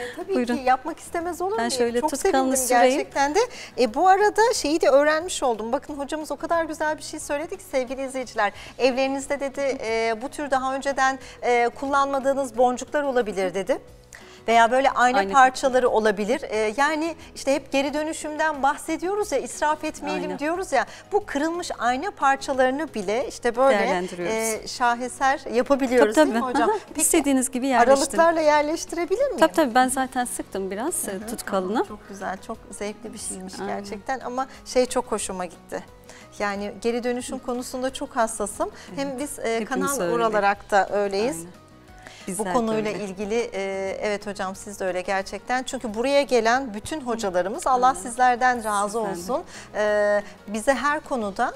Ee, tabii Buyurun. ki yapmak istemez olur muyum? Ben şöyle Çok sevindim süreyim. gerçekten de. E, bu arada şeyi de öğrenmiş oldum. Bakın hocamız o kadar güzel bir şey söyledi ki sevgili izleyiciler. Evlerinizde dedi e, bu tür daha önceden e, kullanmadığınız boncuklar olabilir dedi veya böyle ayna, ayna parçaları kutu. olabilir. E, yani işte hep geri dönüşümden bahsediyoruz ya israf etmeyelim ayna. diyoruz ya bu kırılmış ayna parçalarını bile işte böyle e, şaheser yapabiliyoruz tabii, tabii. değil mi hocam? Peki, İstediğiniz gibi yerleştirin. Aralıklarla yerleştirebilir miyim? Tabii tabii ben zaten sıktım biraz e, Hı -hı, tutkalını. Tamam, çok güzel çok zevkli bir şeymiş Aynen. gerçekten ama şey çok hoşuma gitti. Yani geri dönüşüm konusunda çok hassasım. Hem biz e, kanal öyle. olarak da öyleyiz. Aynen. Bu konuyla görmek. ilgili e, evet hocam siz de öyle gerçekten. Çünkü buraya gelen bütün hocalarımız Allah sizlerden razı olsun. E, bize her konuda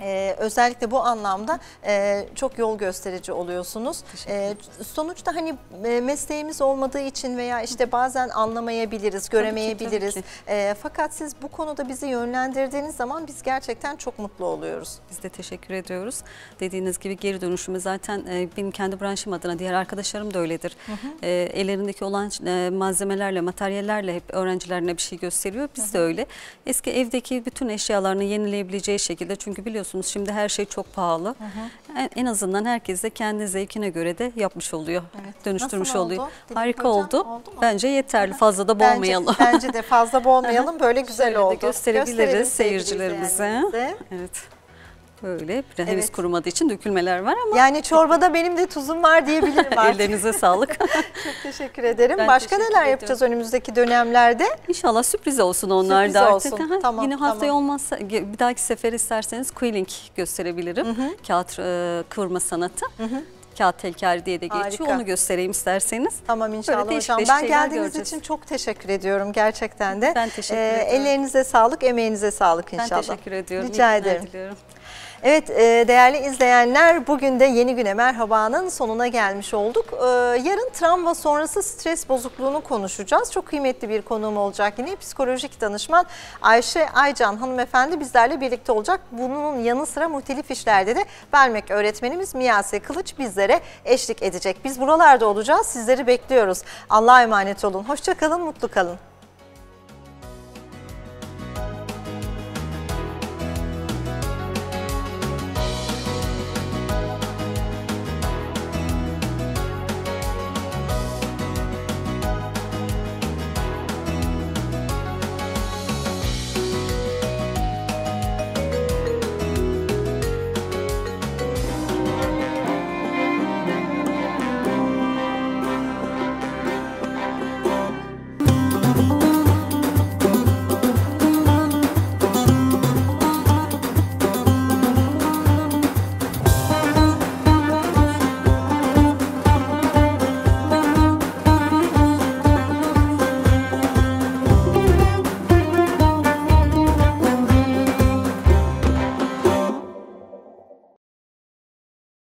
ee, özellikle bu anlamda e, çok yol gösterici oluyorsunuz. Ee, sonuçta hani e, mesleğimiz olmadığı için veya işte bazen anlamayabiliriz, göremeyebiliriz. Tabii ki, tabii ki. E, ee, fakat siz bu konuda bizi yönlendirdiğiniz zaman biz gerçekten çok mutlu oluyoruz. Biz de teşekkür ediyoruz. Dediğiniz gibi geri dönüşümü zaten e, benim kendi branşım adına diğer arkadaşlarım da öyledir. Hı hı. E, ellerindeki olan e, malzemelerle, materyallerle hep öğrencilerine bir şey gösteriyor. Biz hı hı. de öyle. Eski evdeki bütün eşyalarını yenileyebileceği şekilde çünkü biliyorsunuz biliyorsunuz şimdi her şey çok pahalı. Hı hı. En, en azından herkes de kendi zevkine göre de yapmış oluyor. Evet. Dönüştürmüş Nasıl oluyor. Dedik Harika hocam, oldu. oldu Bence yeterli. Fazla da boğmayalım. Bence, bence de fazla boğmayalım. Böyle güzel oldu. Gösterebiliriz, gösterebiliriz seyircilerimize. Evet. Böyle henüz kurumadığı için dökülmeler var ama. Yani çorbada benim de tuzum var diyebilirim artık. Ellerinize sağlık. Çok teşekkür ederim. Ben Başka teşekkür neler ediyorum. yapacağız önümüzdeki dönemlerde? İnşallah sürpriz olsun onlar da artık. Olsun. tamam, Yine haftaya tamam. olmazsa bir dahaki sefer isterseniz quilling gösterebilirim. Hı hı. Kağıt e, kıvırma sanatı. Hı hı kağıt telkari diye de geçiyor. Harika. Onu göstereyim isterseniz. Tamam inşallah Böyle değişik hocam. Değişik ben geldiğiniz göreceğiz. için çok teşekkür ediyorum gerçekten de. Ben teşekkür ee, ederim. Ellerinize sağlık, emeğinize sağlık inşallah. Ben teşekkür ediyorum. Rica İyi ederim. Diliyorum. Evet e, değerli izleyenler bugün de yeni güne merhabanın sonuna gelmiş olduk. E, yarın travma sonrası stres bozukluğunu konuşacağız. Çok kıymetli bir konuğum olacak yine psikolojik danışman Ayşe Aycan hanımefendi bizlerle birlikte olacak. Bunun yanı sıra muhtelif işlerde de vermek öğretmenimiz Miyase Kılıç bizlere eşlik edecek. Biz buralarda olacağız sizleri bekliyoruz. Allah'a emanet olun. Hoşçakalın mutlu kalın.